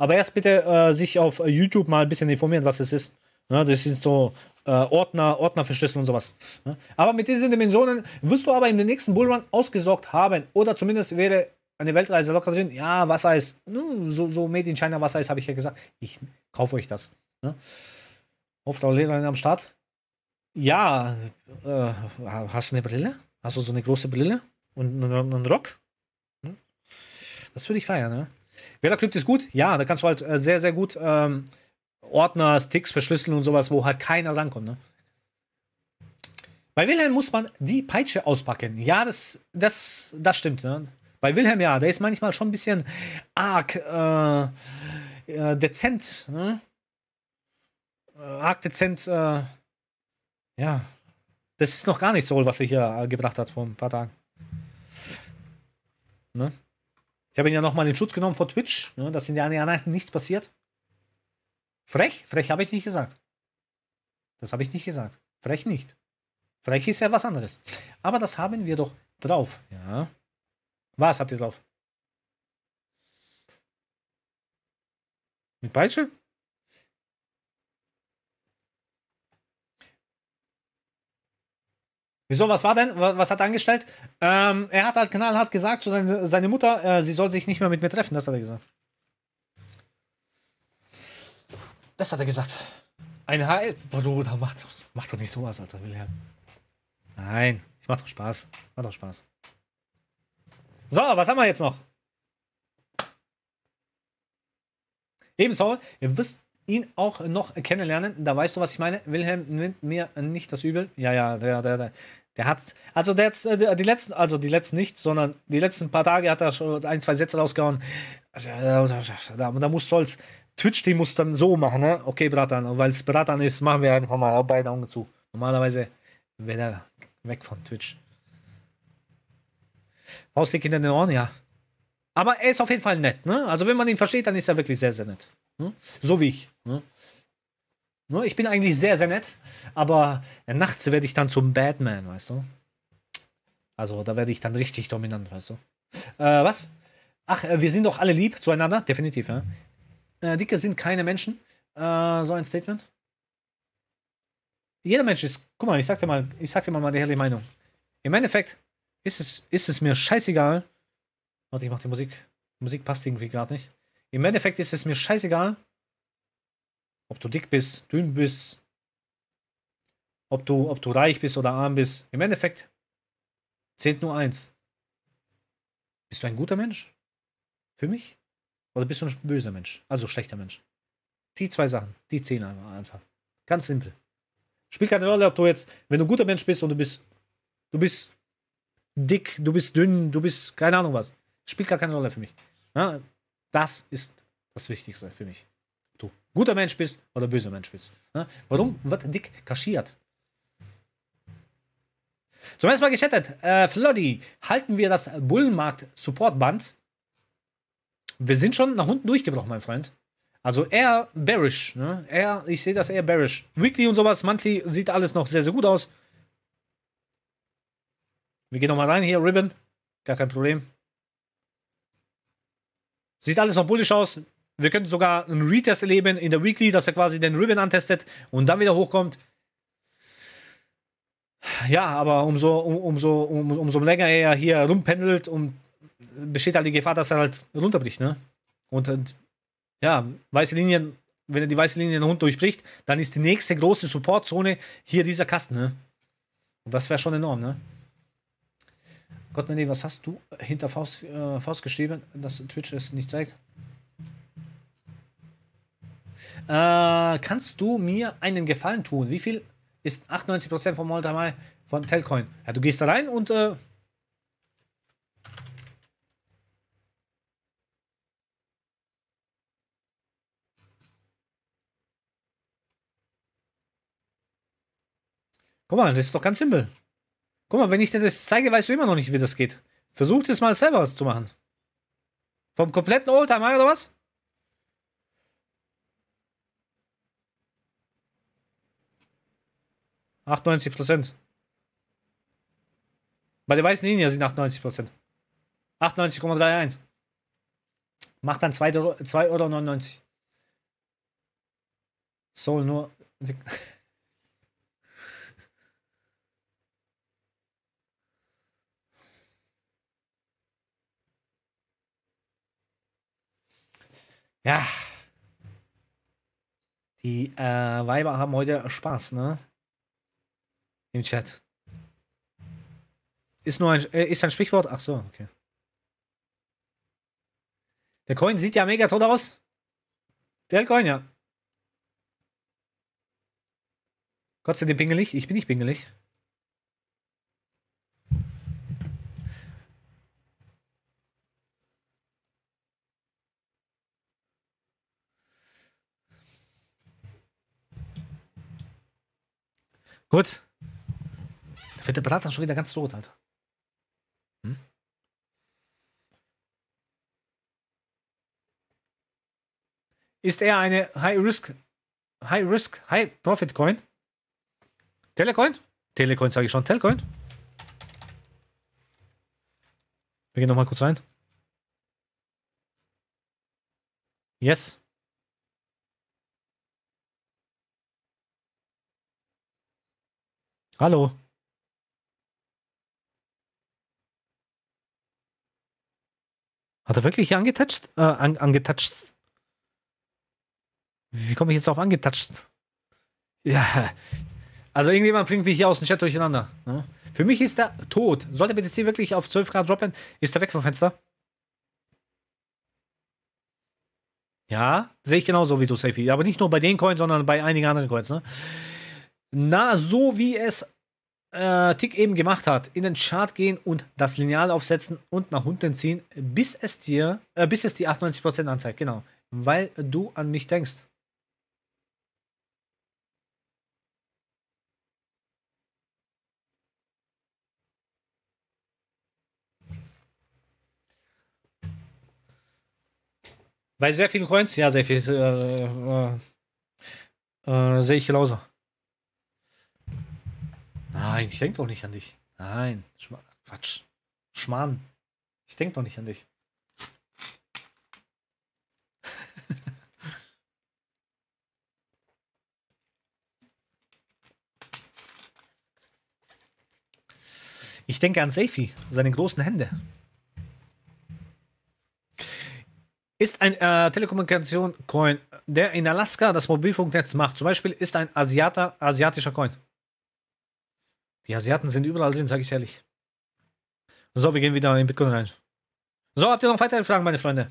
Aber erst bitte äh, sich auf YouTube mal ein bisschen informieren, was es ist. Ne? Das sind so äh, Ordner, Ordnerverschlüsselung und sowas. Ne? Aber mit diesen Dimensionen wirst du aber in den nächsten Bullrun ausgesorgt haben. Oder zumindest wäre eine Weltreise locker sind, ja, Wasser ist, ne, so, so Made in China Wasser ist, habe ich ja gesagt. Ich kaufe euch das. Ne? Lehrerin am Start. Ja, äh, hast du eine Brille? Hast du so eine große Brille? Und einen, Rock? Hm? Das würde ich feiern, ne? Veracrypt ist gut, ja, da kannst du halt äh, sehr, sehr gut ähm, Ordner, Sticks verschlüsseln und sowas, wo halt keiner rankommt, ne? Bei Wilhelm muss man die Peitsche auspacken. Ja, das, das, das stimmt. Ne? Bei Wilhelm, ja, der ist manchmal schon ein bisschen arg äh, äh, dezent, ne? Äh, arg dezent, äh, ja. Das ist noch gar nicht so, was er hier äh, gebracht hat vor ein paar Tagen. Ne? Ich habe ihn ja nochmal in Schutz genommen vor Twitch, ne, dass in der Anleitung nichts passiert. Frech? Frech habe ich nicht gesagt. Das habe ich nicht gesagt. Frech nicht. Frech ist ja was anderes. Aber das haben wir doch drauf. Ja. Was habt ihr drauf? Mit Peitsche? Wieso, was war denn? Was hat er angestellt? Ähm, er hat halt knallhart gesagt zu seine, seine Mutter, äh, sie soll sich nicht mehr mit mir treffen, das hat er gesagt. Das hat er gesagt. Ein Heil. Bruder, mach doch, mach doch nicht sowas, Alter, Wilhelm. Nein, ich mach doch Spaß. Mach doch Spaß. So, was haben wir jetzt noch? Eben Saul, ihr wisst ihn auch noch kennenlernen. Da weißt du, was ich meine. Wilhelm nimmt mir nicht das Übel. Ja, ja, der, der, der, der hat, also der jetzt, äh, die letzten, also die letzten nicht, sondern die letzten paar Tage hat er schon ein, zwei Sätze rausgehauen. Also, äh, da, da, da muss Sauls Twitch, die muss dann so machen, ne? Okay, Bratan, weil es Bratan ist, machen wir einfach mal beide Augen zu. Normalerweise wäre er weg von Twitch. Faust in den Ohren, ja. Aber er ist auf jeden Fall nett, ne? Also wenn man ihn versteht, dann ist er wirklich sehr, sehr nett. Ne? So wie ich. Ne? ne ich bin eigentlich sehr, sehr nett, aber äh, nachts werde ich dann zum Batman, weißt du? Also da werde ich dann richtig dominant, weißt du? Äh, was? Ach, äh, wir sind doch alle lieb zueinander, definitiv, ja. Äh, Dicke sind keine Menschen. Äh, so ein Statement. Jeder Mensch ist, guck mal, ich sag dir mal, ich sag dir mal meine herrliche Meinung. Im Endeffekt, ist es, ist es mir scheißegal. Warte, ich mach die Musik. Die Musik passt irgendwie gerade nicht. Im Endeffekt ist es mir scheißegal, ob du dick bist, dünn bist, ob du, ob du reich bist oder arm bist. Im Endeffekt zählt nur eins. Bist du ein guter Mensch? Für mich? Oder bist du ein böser Mensch? Also schlechter Mensch. Die zwei Sachen, die zählen einfach. Ganz simpel. Spielt keine Rolle, ob du jetzt, wenn du ein guter Mensch bist und du bist, du bist dick, du bist dünn, du bist keine Ahnung was. Spielt gar keine Rolle für mich. Ja, das ist das Wichtigste für mich. Du guter Mensch bist oder böser Mensch bist. Ja, warum wird dick kaschiert? Zum ersten Mal gechattet. Äh, Floddy, halten wir das Bullenmarkt-Support-Band? Wir sind schon nach unten durchgebrochen, mein Freund. Also eher bearish. Ne? Eher, ich sehe das eher bearish. Weekly und sowas, monthly sieht alles noch sehr, sehr gut aus. Wir gehen nochmal rein hier, Ribbon. Gar kein Problem. Sieht alles noch bullisch aus. Wir könnten sogar einen Retest erleben in der Weekly, dass er quasi den Ribbon antestet und dann wieder hochkommt. Ja, aber umso, um, umso, um, umso länger er hier rumpendelt, um, besteht halt die Gefahr, dass er halt runterbricht. Ne? Und, und ja, weiße Linien, wenn er die weiße Linien den durchbricht, dann ist die nächste große Supportzone hier dieser Kasten. Ne? Und das wäre schon enorm. Ne? Gott, nee, was hast du äh, hinter Faust, äh, Faust geschrieben, dass Twitch es nicht zeigt? Äh, kannst du mir einen Gefallen tun? Wie viel ist 98% vom Alltime von Telcoin? Ja, du gehst da rein und äh, Guck mal, das ist doch ganz simpel. Guck mal, wenn ich dir das zeige, weißt du immer noch nicht, wie das geht. Versuch es mal selber was zu machen. Vom kompletten Oldtimer oder was? Prozent. Bei der weißen Linie sind 98 Prozent. 98,31. Macht dann 2,99 Euro. Soll nur. Ja. Die äh, Weiber haben heute Spaß, ne? Im Chat. Ist nur ein, äh, ist ein Sprichwort? Ach so, okay. Der Coin sieht ja mega tot aus. Der Coin, ja. Gott sei Dank pingelig. Ich bin nicht pingelig. Gut. Da wird der Blatt schon wieder ganz rot, Alter. Hm? Ist er eine High-Risk, High-Risk, High-Profit-Coin? Telecoin? Telecoin sage ich schon, Telecoin? Wir gehen nochmal kurz rein. Yes. Hallo. Hat er wirklich angetatscht? Äh, an, angetatscht? Wie komme ich jetzt auf angetatscht? Ja. Also irgendjemand bringt mich hier aus dem Chat durcheinander. Ne? Für mich ist er tot. Sollte BTC wirklich auf 12 Grad droppen, ist er weg vom Fenster. Ja, sehe ich genauso wie du, Safi. Aber nicht nur bei den Coins, sondern bei einigen anderen Coins. Ne? Na, so wie es äh, Tick eben gemacht hat, in den Chart gehen und das Lineal aufsetzen und nach unten ziehen, bis es dir, äh, bis es die 98% anzeigt, genau. Weil du an mich denkst. Bei sehr vielen Coins, ja, sehr viel. Äh, äh, äh, sehe ich genauso. Nein, ich denke doch nicht an dich. Nein, Schma Quatsch. Schmarrn. Ich denke doch nicht an dich. Ich denke an Seifi, seine großen Hände. Ist ein äh, Telekommunikation-Coin, der in Alaska das Mobilfunknetz macht. Zum Beispiel ist ein Asiater, asiatischer Coin. Die Asiaten sind überall drin, sage ich ehrlich. So, wir gehen wieder in Bitcoin rein. So, habt ihr noch weitere Fragen, meine Freunde?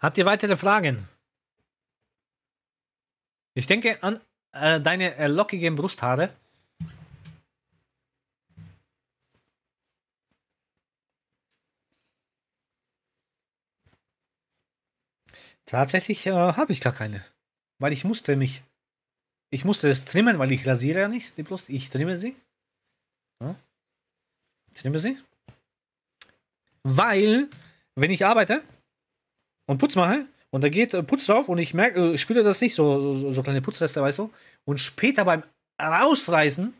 Habt ihr weitere Fragen? Ich denke an äh, deine äh, lockigen Brusthaare. Tatsächlich äh, habe ich gar keine, weil ich musste mich ich musste das trimmen, weil ich rasiere ja nicht die Brust. Ich trimme sie. Ja. trimme sie. Weil, wenn ich arbeite und Putz mache und da geht äh, Putz drauf und ich merke, äh, ich spüre das nicht, so, so, so kleine Putzreste, weißt du. Und später beim Rausreißen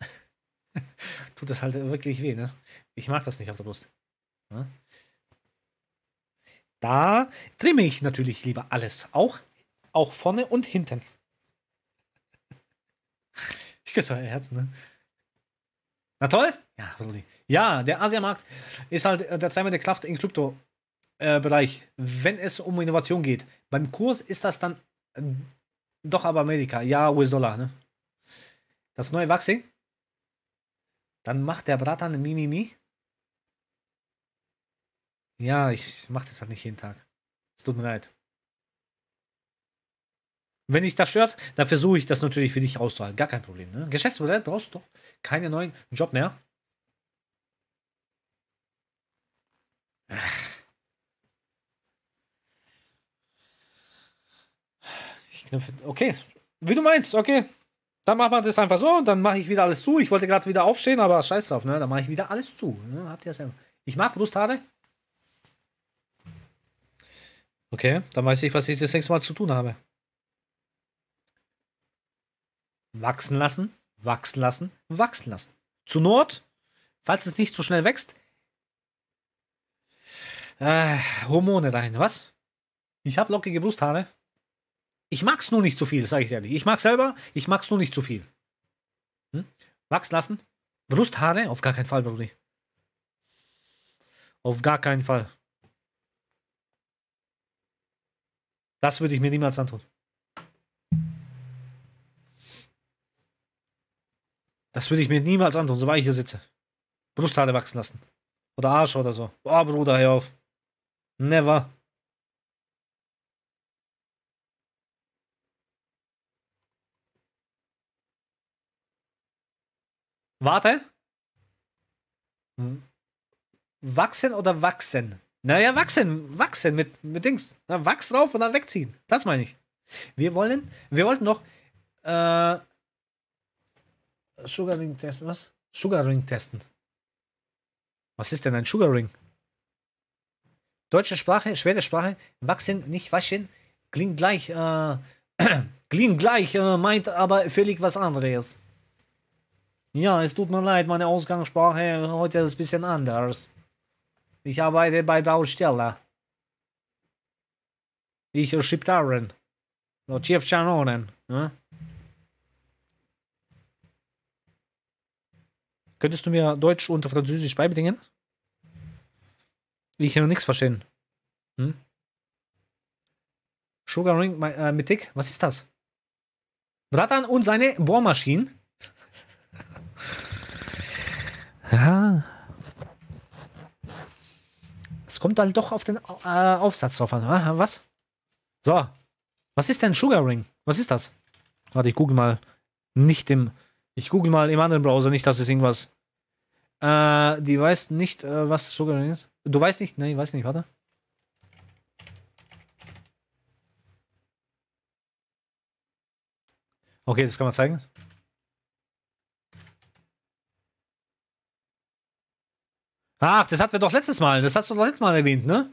tut das halt wirklich weh, ne? Ich mag das nicht auf der Brust. Ja. Da trimme ich natürlich lieber alles. Auch, auch vorne und hinten das war Herz, ne? Na toll? Ja, ja der Asiamarkt ist halt äh, der treibende Kraft im Krypto-Bereich, äh, wenn es um Innovation geht. Beim Kurs ist das dann äh, doch aber Amerika, ja, US-Dollar, ne? Das neue Wachstum. Dann macht der Bratan Mimimi. Ja, ich mache das halt nicht jeden Tag. Es tut mir leid. Wenn dich das stört, dann versuche ich das natürlich für dich rauszuhalten. Gar kein Problem. Ne? Geschäftsmodell brauchst du doch keinen neuen Job mehr. Ach. Okay, wie du meinst, okay. Dann machen wir das einfach so und dann mache ich wieder alles zu. Ich wollte gerade wieder aufstehen, aber scheiß drauf, ne? Dann mache ich wieder alles zu. Ne? Habt ihr das Ich mag Brusthaare. Okay, dann weiß ich, was ich das nächste Mal zu tun habe wachsen lassen, wachsen lassen, wachsen lassen. Zu Not, falls es nicht so schnell wächst, äh, Hormone dahin. Was? Ich habe lockige Brusthaare. Ich mag's nur nicht zu viel, sage ich ehrlich. Ich mag selber, ich mag's nur nicht zu viel. Hm? Wachs lassen? Brusthaare? Auf gar keinen Fall, Brudi. Auf gar keinen Fall. Das würde ich mir niemals antun. Das würde ich mir niemals antun, so war ich hier sitze. Brusthaare wachsen lassen. Oder Arsch oder so. Boah, Bruder, hör auf. Never. Warte. Wachsen oder wachsen? Naja, wachsen, wachsen mit, mit Dings. Na, wachs drauf und dann wegziehen. Das meine ich. Wir wollen, wir wollten noch äh, Sugarring testen, was? Sugarring testen. Was ist denn ein Sugarring? Deutsche Sprache, schwere Sprache, wachsen, nicht waschen, klingt gleich, äh, klingt gleich, äh, meint aber völlig was anderes. Ja, es tut mir leid, meine Ausgangssprache heute ist ein bisschen anders. Ich arbeite bei Bausteller. Ich schieb Schipptaren. Notiert Schanonen. Ne? Könntest du mir Deutsch und Französisch beibringen? Ich kann nichts verstehen. Hm? Sugar Ring äh, Mythic? Was ist das? Bratan und seine Bohrmaschine? ja. Es kommt halt doch auf den äh, Aufsatz drauf an. was? So. Was ist denn Sugar Ring? Was ist das? Warte, ich gucke mal. Nicht im ich google mal im anderen Browser, nicht, dass es irgendwas. Äh, die weiß nicht, äh, was sogar genau ist. Du weißt nicht? Nein, ich weiß nicht, warte. Okay, das kann man zeigen. Ach, das hatten wir doch letztes Mal. Das hast du doch letztes Mal erwähnt, ne?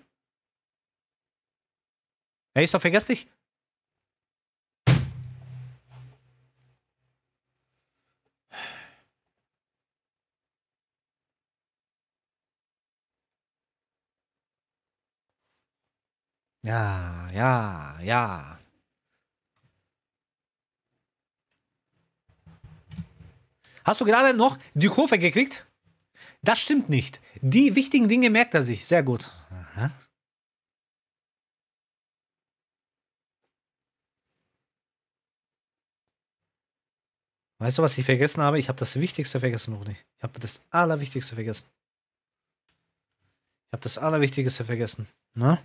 Er ist doch vergesslich. Ja, ja, ja. Hast du gerade noch die Kurve gekriegt? Das stimmt nicht. Die wichtigen Dinge merkt er sich. Sehr gut. Aha. Weißt du, was ich vergessen habe? Ich habe das Wichtigste vergessen, noch nicht. Ich habe das Allerwichtigste vergessen. Ich habe das Allerwichtigste vergessen. Ne?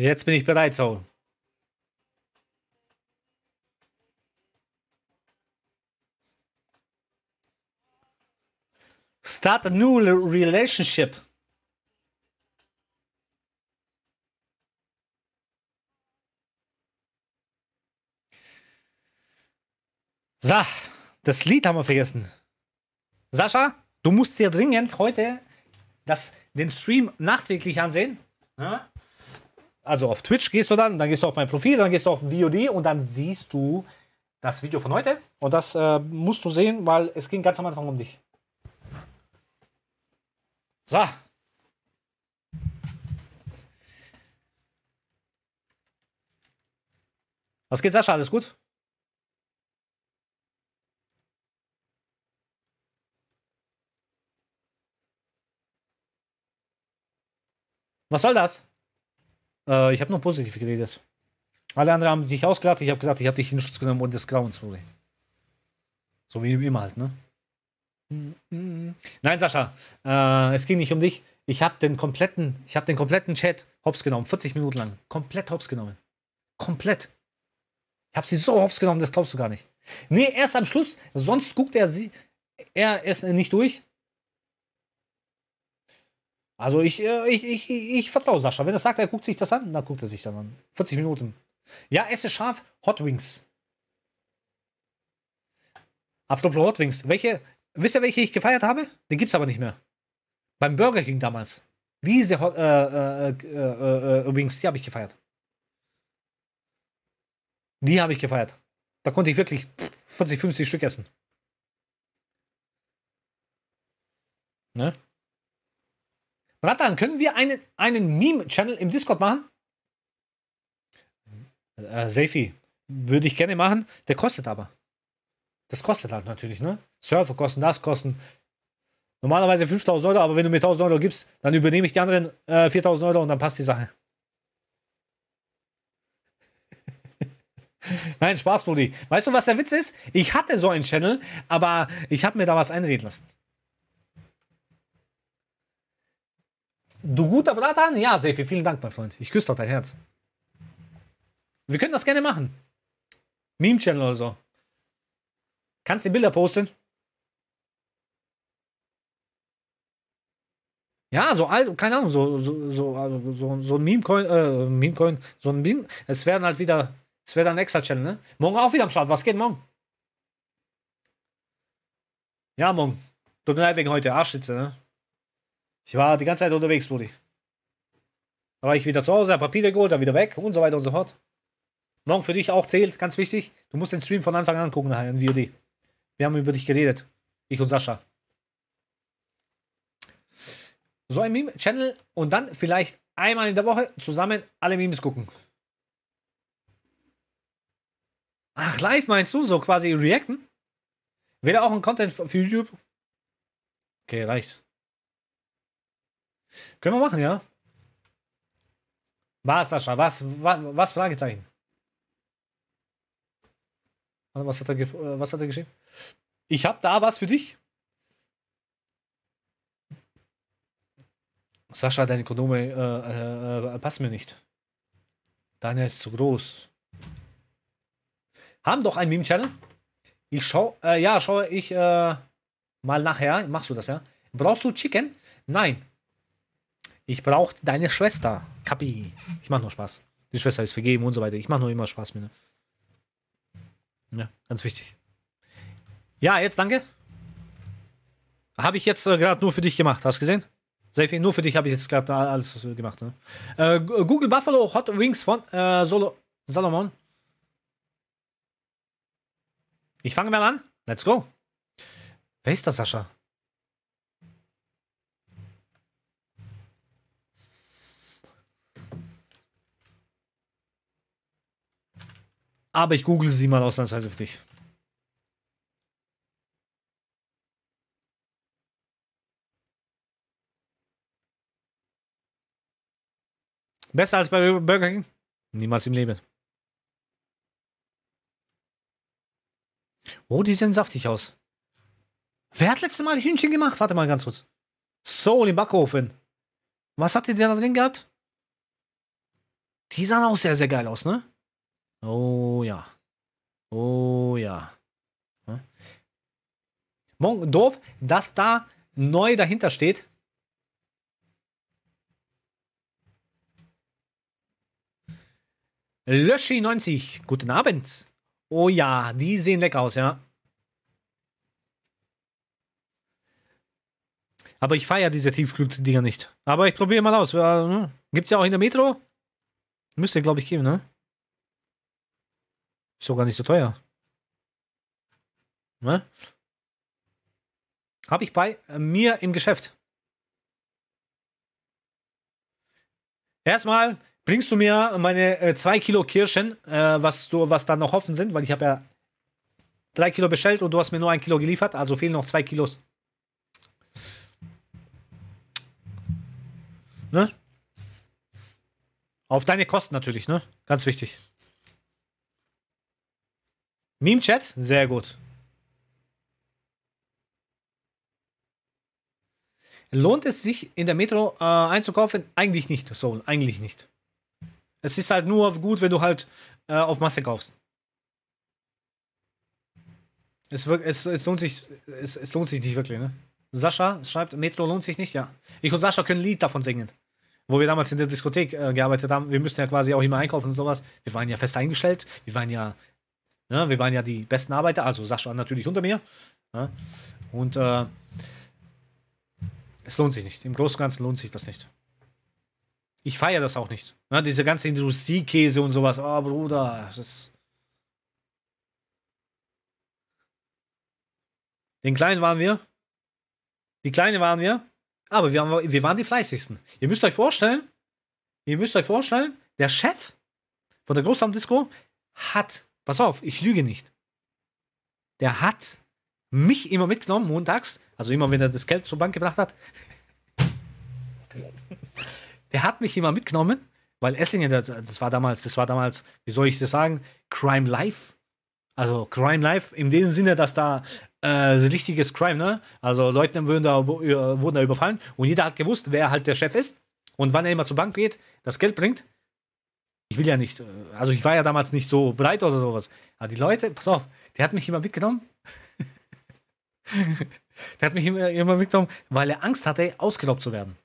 Jetzt bin ich bereit, Saul. Start a new relationship. So, das Lied haben wir vergessen. Sascha, du musst dir dringend heute das, den Stream nachträglich ansehen. Ja? also auf Twitch gehst du dann, dann gehst du auf mein Profil, dann gehst du auf VOD und dann siehst du das Video von heute. Und das äh, musst du sehen, weil es ging ganz am Anfang um dich. So. Was geht, Sascha? Alles gut? Was soll das? Äh, ich habe nur positiv geredet. Alle anderen haben dich ausgelacht. Ich habe gesagt, ich habe dich in Schutz genommen und des Grauens wurde. So wie immer halt, ne? Nein, Sascha, äh, es ging nicht um dich. Ich habe den kompletten, ich habe den kompletten Chat hops genommen, 40 Minuten lang, komplett hops genommen, komplett. Ich habe sie so hops genommen, das glaubst du gar nicht. Nee, erst am Schluss, sonst guckt er sie, er ist nicht durch. Also äh, ich, ich, ich, ich vertraue Sascha. Wenn er sagt, er guckt sich das an, dann guckt er sich das an. 40 Minuten. Ja, esse scharf Hot Wings. Apropos Hot Wings. Welche, wisst ihr, welche ich gefeiert habe? Die gibt es aber nicht mehr. Beim Burger King damals. Diese Hot, äh, äh, äh, äh, Wings, die habe ich gefeiert. Die habe ich gefeiert. Da konnte ich wirklich 40, 50 Stück essen. Ne? Ratan, können wir einen, einen Meme-Channel im Discord machen? Äh, Safi, würde ich gerne machen. Der kostet aber. Das kostet halt natürlich, ne? Server kosten, das kosten. Normalerweise 5000 Euro, aber wenn du mir 1000 Euro gibst, dann übernehme ich die anderen äh, 4000 Euro und dann passt die Sache. Nein, Spaß, Brudi. Weißt du, was der Witz ist? Ich hatte so einen Channel, aber ich habe mir da was einreden lassen. Du guter Bratan? Ja, Sefi, vielen Dank, mein Freund. Ich küsse doch dein Herz. Wir können das gerne machen. Meme-Channel oder so. Kannst du die Bilder posten? Ja, so alt, keine Ahnung, so, so, so, so, so ein Meme-Coin, äh, Meme-Coin, so ein Meme. Es werden halt wieder, es wäre dann extra Channel, ne? Morgen auch wieder am Start. Was geht morgen? Ja, morgen. Tut mir leid wegen heute Arschschitze, ne? Ich war die ganze Zeit unterwegs, Brudi. Da war ich wieder zu Hause, hab Papiere geholt, dann wieder weg und so weiter und so fort. Morgen für dich auch zählt, ganz wichtig. Du musst den Stream von Anfang an gucken nachher in VOD. Wir haben über dich geredet. Ich und Sascha. So ein Meme-Channel und dann vielleicht einmal in der Woche zusammen alle Memes gucken. Ach, live meinst du? So quasi reacten? Wäre auch ein Content für YouTube? Okay, reicht's. Können wir machen, ja? Was, Sascha? Was, was, was Fragezeichen? Was hat er, äh, was hat er geschrieben? Ich hab da was für dich. Sascha, deine Kondome äh, äh, äh passen mir nicht. Daniel ist zu groß. Haben doch einen Meme-Channel. Ich schau, äh, ja, schaue ich äh, mal nachher. Machst du das, ja? Brauchst du Chicken? Nein. Ich brauche deine Schwester, Kapi. Ich mache nur Spaß. Die Schwester ist vergeben und so weiter. Ich mache nur immer Spaß mit. Ne? Ja, ganz wichtig. Ja, jetzt danke. Habe ich jetzt äh, gerade nur für dich gemacht. Hast du gesehen? Safe, nur für dich habe ich jetzt gerade alles äh, gemacht. Ne? Äh, äh, Google Buffalo Hot Wings von äh, Solo Salomon. Ich fange mal an. Let's go. Wer ist das, Sascha? Aber ich google sie mal ausnahmsweise für dich. Besser als bei Burger King? Niemals im Leben. Oh, die sehen saftig aus. Wer hat letztes Mal Hühnchen gemacht? Warte mal ganz kurz. Soul im Backofen. Was hat die denn da drin gehabt? Die sahen auch sehr, sehr geil aus, ne? Oh ja. Oh ja. ja. Bon, doof, dass da neu dahinter steht. Löschi90, guten Abend. Oh ja, die sehen lecker aus, ja. Aber ich feiere diese Tiefkühldinger nicht. Aber ich probiere mal aus. Ne? Gibt es ja auch in der Metro? Müsste, glaube ich, geben, ne? Ist doch gar nicht so teuer. Ne? Habe ich bei mir im Geschäft. Erstmal bringst du mir meine äh, zwei Kilo Kirschen, äh, was, du, was dann noch offen sind, weil ich habe ja drei Kilo bestellt und du hast mir nur ein Kilo geliefert, also fehlen noch zwei Kilos. Ne? Auf deine Kosten natürlich, ne? Ganz wichtig. Meme-Chat? Sehr gut. Lohnt es sich, in der Metro äh, einzukaufen? Eigentlich nicht, Soul. Eigentlich nicht. Es ist halt nur gut, wenn du halt äh, auf Masse kaufst. Es, es, es, lohnt sich, es, es lohnt sich nicht wirklich, ne? Sascha schreibt, Metro lohnt sich nicht, ja. Ich und Sascha können ein Lied davon singen. Wo wir damals in der Diskothek äh, gearbeitet haben. Wir müssen ja quasi auch immer einkaufen und sowas. Wir waren ja fest eingestellt. Wir waren ja ja, ne, wir waren ja die besten Arbeiter, also Sascha natürlich unter mir. Ja, ne? und äh, es lohnt sich nicht. Im Großen und Ganzen lohnt sich das nicht. Ich feiere das auch nicht. Ja, ne, diese ganze Industriekäse und sowas. Oh, Bruder, das ist Den Kleinen waren wir. Die Kleine waren wir. Aber wir, haben, wir waren die fleißigsten. Ihr müsst euch vorstellen, ihr müsst euch vorstellen, der Chef von der Großraumdisco hat pass auf, ich lüge nicht. Der hat mich immer mitgenommen montags, also immer wenn er das Geld zur Bank gebracht hat. der hat mich immer mitgenommen, weil Esslingen, das, das war damals, das war damals, wie soll ich das sagen, Crime Life. Also Crime Life in dem Sinne, dass da äh, richtiges Crime, ne? Also Leute wurden da, äh, wurden da überfallen und jeder hat gewusst, wer halt der Chef ist und wann er immer zur Bank geht, das Geld bringt ich will ja nicht, äh, also ich war ja damals nicht so breit oder sowas. Aber die Leute, pass auf, der hat mich immer mitgenommen. der hat mich immer, immer mitgenommen, weil er Angst hatte, ausgeraubt zu werden.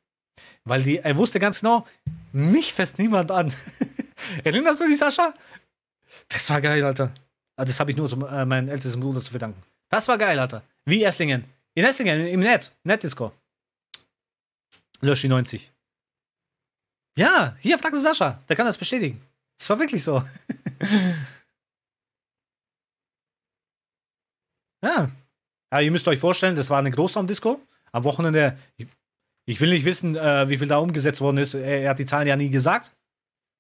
Weil die, er wusste ganz genau, mich fest niemand an. Erinnerst du dich, Sascha? Das war geil, Alter. Ah, das habe ich nur zum, äh, meinem ältesten Bruder zu verdanken. Das war geil, Alter. Wie Esslingen. In Esslingen, im Net, Netdisco. Löschi 90. Ja, hier, frag Sascha. Der kann das bestätigen. Es war wirklich so. ja. Aber ihr müsst euch vorstellen, das war eine Großraumdisco. Am Wochenende, ich will nicht wissen, äh, wie viel da umgesetzt worden ist. Er, hat die Zahlen ja nie gesagt.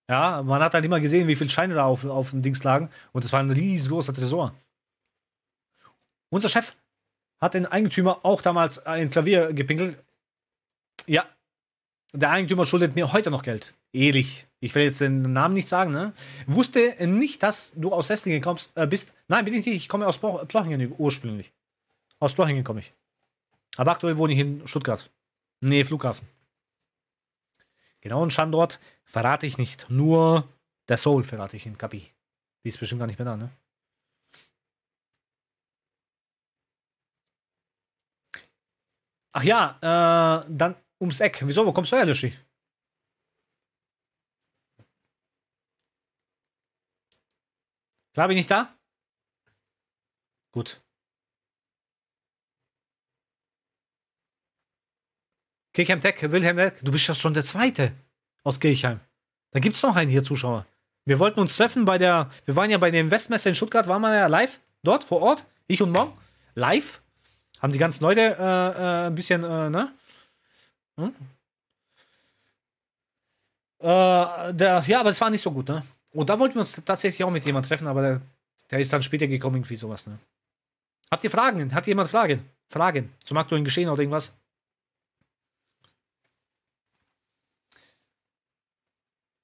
Ja, man hat halt immer gesehen, wie viele Scheine da auf, auf dem Dings lagen. Und es war ein riesengroßer Tresor. Unser Chef hat den Eigentümer auch damals ein Klavier gepinkelt. Ja, der Eigentümer schuldet mir heute noch Geld. Ehrlich. Ich will jetzt den Namen nicht sagen, ne? Wusste nicht, dass du aus Esslingen kommst, äh, bist. Nein, bin ich nicht. Ich komme aus Plochingen ursprünglich. Aus Plochingen komme ich. Aber aktuell wohne ich in Stuttgart. Nee, Flughafen. Genau, und Standort verrate ich nicht. Nur der Soul verrate ich in Kapi. Die ist bestimmt gar nicht mehr da, ne? Ach ja, äh, dann ums Eck. Wieso? Wo kommst du her, Lischi? Klar bin ich da? Gut. Kirchheim Tech, Wilhelm Eck, du bist ja schon der Zweite aus Kirchheim. Da gibt es noch einen hier, Zuschauer. Wir wollten uns treffen bei der, wir waren ja bei dem Westmesse in Stuttgart, waren wir ja live dort vor Ort, ich und Mong, live. Haben die ganzen Leute äh, äh, ein bisschen, äh, ne? Hm? Äh, der, ja, aber es war nicht so gut, ne? Und da wollten wir uns tatsächlich auch mit jemandem treffen, aber der, der, ist dann später gekommen, irgendwie sowas, ne? Habt ihr Fragen? Hat jemand Fragen? Fragen zum aktuellen Geschehen oder irgendwas?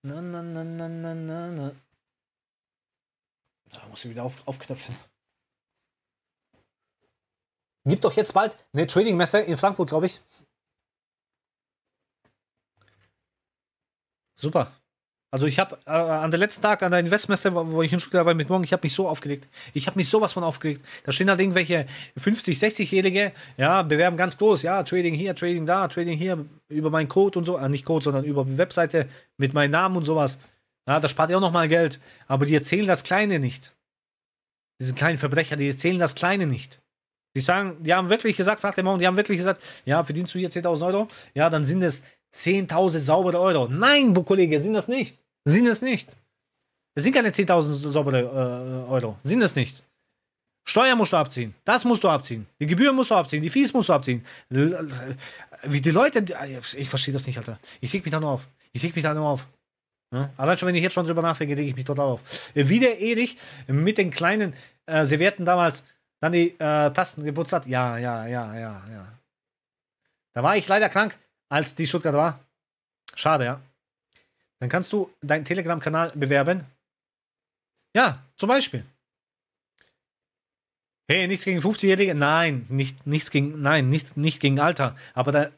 Na, na, na, na, na, na, na. Da muss ich wieder auf, aufknöpfen. Gibt doch jetzt bald eine Trading-Messe in Frankfurt, glaube ich. Super. Also ich habe äh, an der letzten Tag an der Investmesse, wo ich hinschuldig war mit morgen, ich habe mich so aufgeregt. Ich habe mich sowas von aufgeregt. Da stehen halt irgendwelche 50, 60-Jährige, ja, bewerben ganz groß, ja, Trading hier, Trading da, Trading hier, über meinen Code und so, äh, nicht Code, sondern über die Webseite mit meinem Namen und sowas. Ja, da spart ihr auch nochmal Geld. Aber die erzählen das Kleine nicht. Die sind kleinen Verbrecher, die erzählen das Kleine nicht. Die sagen, die haben wirklich gesagt, fragt ihr Morgen, die haben wirklich gesagt, ja, verdienst du hier 10.000 Euro? Ja, dann sind es 10.000 saubere Euro. Nein, Kollege, sind das nicht. Sind es nicht. Es sind keine 10.000 saubere äh, Euro. Sind es nicht. Steuer musst du abziehen. Das musst du abziehen. Die Gebühren musst du abziehen. Die Fees musst du abziehen. Wie die Leute. Ah, ich verstehe das nicht, Alter. Ich reg mich da nur auf. Ich reg mich da nur auf. Ja? Allein schon, wenn ich jetzt schon drüber nachdenke, lege ich mich total auf. Äh, wie der Erich mit den kleinen äh, Servietten damals dann die äh, Tasten geputzt hat. Ja, ja, ja, ja, ja. Da war ich leider krank als die Stuttgart war. Schade, ja. Dann kannst du deinen Telegram-Kanal bewerben. Ja, zum Beispiel. Hey, nichts gegen 50-Jährige. Nein, nicht, nichts gegen, nein, nicht, nicht gegen Alter. Aber da,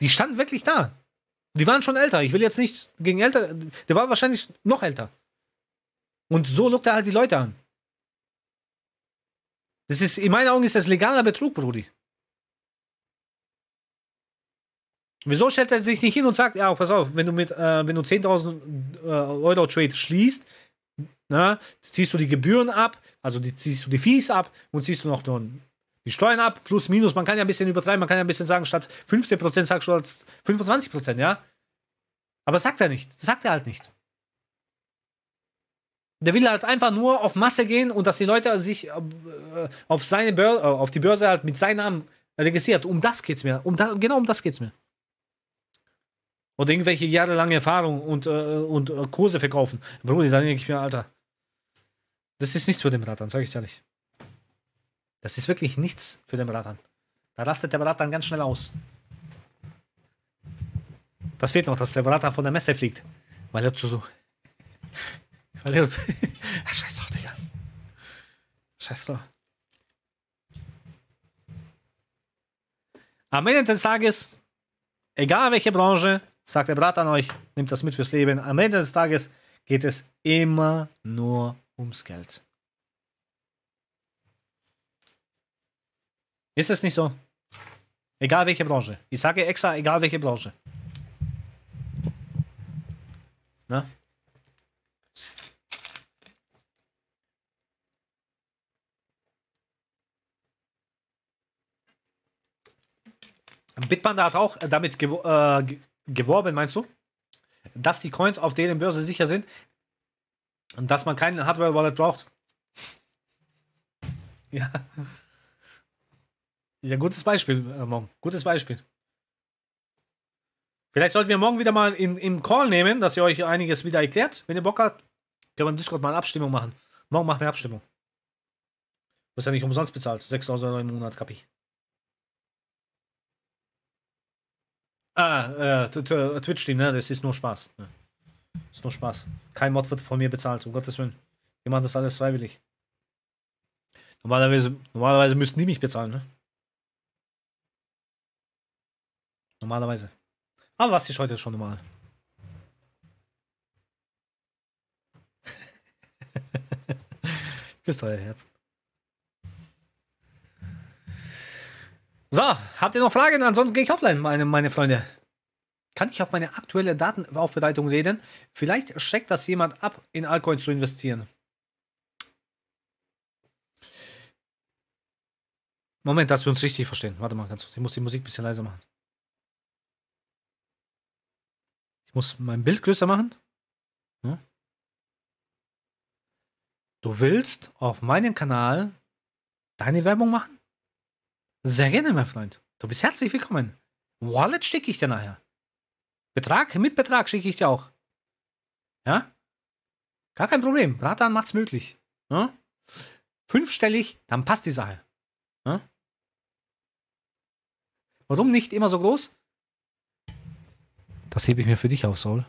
die standen wirklich da. Die waren schon älter. Ich will jetzt nicht gegen älter. Der war wahrscheinlich noch älter. Und so lockt er halt die Leute an. Das ist, in meinen Augen ist das legaler Betrug, Brudi. Wieso stellt er sich nicht hin und sagt, ja, pass auf, wenn du mit, äh, wenn du 10.000 äh, Euro Trade schließt, na, ziehst du die Gebühren ab, also die, ziehst du die Fees ab und ziehst du noch die Steuern ab, plus, minus. Man kann ja ein bisschen übertreiben, man kann ja ein bisschen sagen, statt 15% sagst du als 25%, ja? Aber sagt er nicht, sagt er halt nicht. Der will halt einfach nur auf Masse gehen und dass die Leute sich äh, auf, seine Bör äh, auf die Börse halt mit seinem Namen registriert. Um das geht's mir. Um da, genau um das geht's mir. Oder irgendwelche jahrelange Erfahrung und, äh, und äh, Kurse verkaufen. Bruder, dann denke ich mir, Alter, das ist nichts für den Bratan, sage ich dir nicht. Das ist wirklich nichts für den Bratan. Da rastet der Bratan ganz schnell aus. Das fehlt noch, dass der Bratan von der Messe fliegt. Weil er zu so. weil er zu. Scheiß doch, Digga. Scheiß doch. Am Ende des Tages, egal welche Branche, sagt der Brat an euch, nehmt das mit fürs Leben. Am Ende des Tages geht es immer nur ums Geld. Ist es nicht so? Egal welche Branche. Ich sage extra, egal welche Branche. Na? Bitpanda hat auch äh, damit äh, Geworben, meinst du? Dass die Coins auf deren Börse sicher sind und dass man keinen Hardware-Wallet braucht. ja. Ja, gutes Beispiel, äh, Mom. Gutes Beispiel. Vielleicht sollten wir morgen wieder mal in, in Call nehmen, dass ihr euch einiges wieder erklärt. Wenn ihr Bock habt, können wir im Discord mal eine Abstimmung machen. Morgen machen wir Abstimmung. Du bist ja nicht umsonst bezahlt. 6.000 Euro im Monat, Kapi. Ah, äh, Twitch-Stream, ne? Das ist nur Spaß. Ne? Das ist nur Spaß. Kein Mod wird von mir bezahlt, um Gottes Willen. Wir machen das alles freiwillig. Normalerweise, normalerweise müssten die mich bezahlen, ne? Normalerweise. Aber ah, was ist heute schon normal? Küsst euer Herz. So, habt ihr noch Fragen? Ansonsten gehe ich offline, meine, meine Freunde. Kann ich auf meine aktuelle Datenaufbereitung reden? Vielleicht schreckt das jemand ab, in Altcoins zu investieren. Moment, dass wir uns richtig verstehen. Warte mal ganz kurz. Ich muss die Musik ein bisschen leiser machen. Ich muss mein Bild größer machen. Ja. Du willst auf meinem Kanal deine Werbung machen? Sehr gerne, mein Freund. Du bist herzlich willkommen. Wallet schicke ich dir nachher. Betrag mit Betrag schicke ich dir auch. Ja? Gar kein Problem. Ratan macht's möglich. Ja? Fünfstellig, dann passt die Sache. Ja? Warum nicht immer so groß? Das hebe ich mir für dich auf, Saul.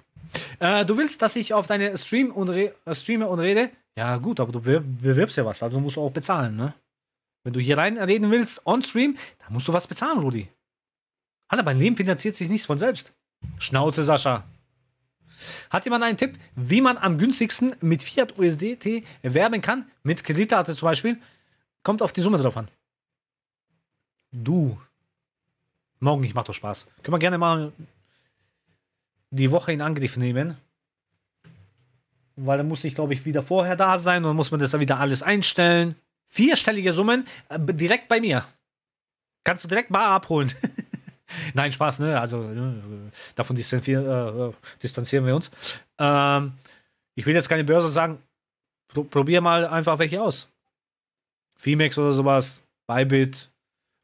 Äh, du willst, dass ich auf deine Stream und äh, streame und rede? Ja, gut, aber du bewirbst ja was, also musst du auch bezahlen, ne? Wenn du hier reinreden willst, on stream, dann musst du was bezahlen, Rudi. Alter, mein Leben finanziert sich nichts von selbst. Schnauze, Sascha. Hat jemand einen Tipp, wie man am günstigsten mit Fiat USDT werben kann? Mit Kreditkarte zum Beispiel. Kommt auf die Summe drauf an. Du. Morgen, ich mach doch Spaß. Können wir gerne mal die Woche in Angriff nehmen. Weil dann muss ich, glaube ich, wieder vorher da sein und dann muss man das dann wieder alles einstellen. Vierstellige Summen äh, direkt bei mir. Kannst du direkt bar abholen. Nein, Spaß, ne? Also ne, äh, davon äh, distanzieren wir uns. Ähm, ich will jetzt keine Börse sagen. Pro probier mal einfach welche aus. Femex oder sowas, Bybit,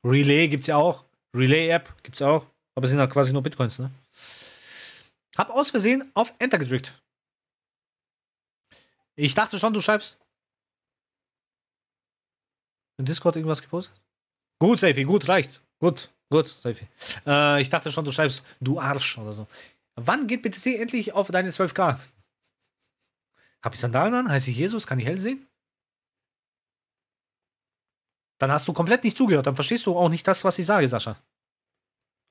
Relay gibt's ja auch. Relay-App gibt's auch. Aber es sind halt quasi nur Bitcoins, ne? Hab aus Versehen auf Enter gedrückt. Ich dachte schon, du schreibst in Discord irgendwas gepostet? Gut, Seifi, gut, reicht. Gut, gut, Seifi. Äh, ich dachte schon, du schreibst du Arsch oder so. Wann geht bitte sie endlich auf deine 12k? Hab ich Sandalen an? Heiße ich Jesus? Kann ich hell sehen? Dann hast du komplett nicht zugehört. Dann verstehst du auch nicht das, was ich sage, Sascha.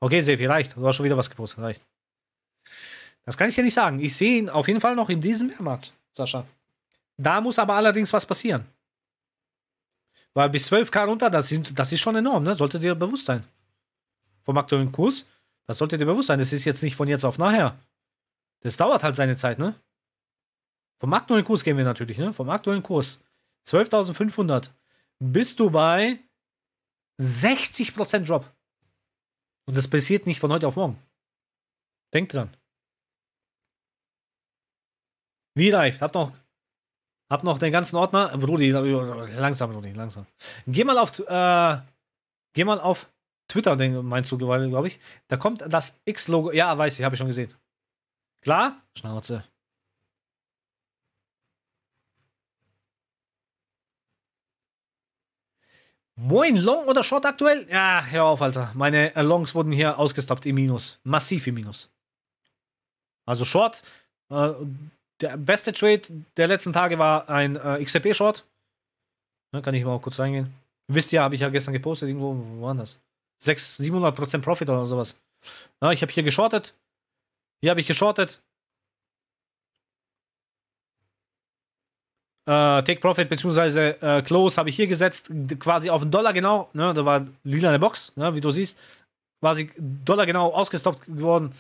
Okay, Sefi, reicht. Du hast schon wieder was gepostet. Reicht. Das kann ich ja nicht sagen. Ich sehe ihn auf jeden Fall noch in diesem Mehrmarkt, Sascha. Da muss aber allerdings was passieren. Weil bis 12k runter, das, sind, das ist schon enorm, ne? Solltet ihr bewusst sein. Vom aktuellen Kurs, das solltet ihr bewusst sein. Das ist jetzt nicht von jetzt auf nachher. Das dauert halt seine Zeit, ne? Vom aktuellen Kurs gehen wir natürlich, ne? Vom aktuellen Kurs. 12.500. Bist du bei 60% Drop. Und das passiert nicht von heute auf morgen. Denkt dran. Wie reicht? Habt noch hab noch den ganzen Ordner. Brudi, langsam, Brudi, langsam. Geh mal auf, äh, geh mal auf Twitter, meinst du, glaube ich. Da kommt das X-Logo. Ja, weiß ich, habe ich schon gesehen. Klar? Schnauze. Moin, Long oder Short aktuell? Ja, hör auf, Alter. Meine äh, Longs wurden hier ausgestoppt im Minus. Massiv im Minus. Also Short, äh, der beste Trade der letzten Tage war ein äh, XCP-Short. Ne, kann ich mal auch kurz reingehen. Wisst ihr, habe ich ja gestern gepostet, irgendwo, wo war das? 600, 700% Profit oder sowas. Na, ich habe hier geschortet. Hier habe ich geschortet. Äh, Take Profit bzw. Äh, Close habe ich hier gesetzt, quasi auf den Dollar genau. Ne, da war lila eine Box, ne, wie du siehst. Quasi Dollar genau ausgestoppt geworden.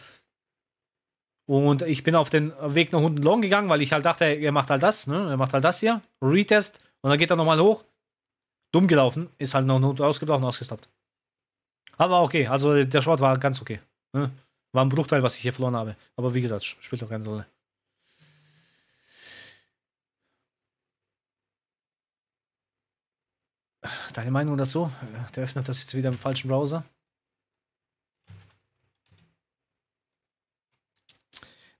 Und ich bin auf den Weg nach unten long gegangen, weil ich halt dachte, er macht halt das, ne? Er macht halt das hier. Retest. Und dann geht er nochmal hoch. Dumm gelaufen. Ist halt noch ausgebrochen, ausgestoppt. Aber okay, also der Short war ganz okay. Ne? War ein Bruchteil, was ich hier verloren habe. Aber wie gesagt, spielt doch keine Rolle. Deine Meinung dazu? Der öffnet das jetzt wieder im falschen Browser.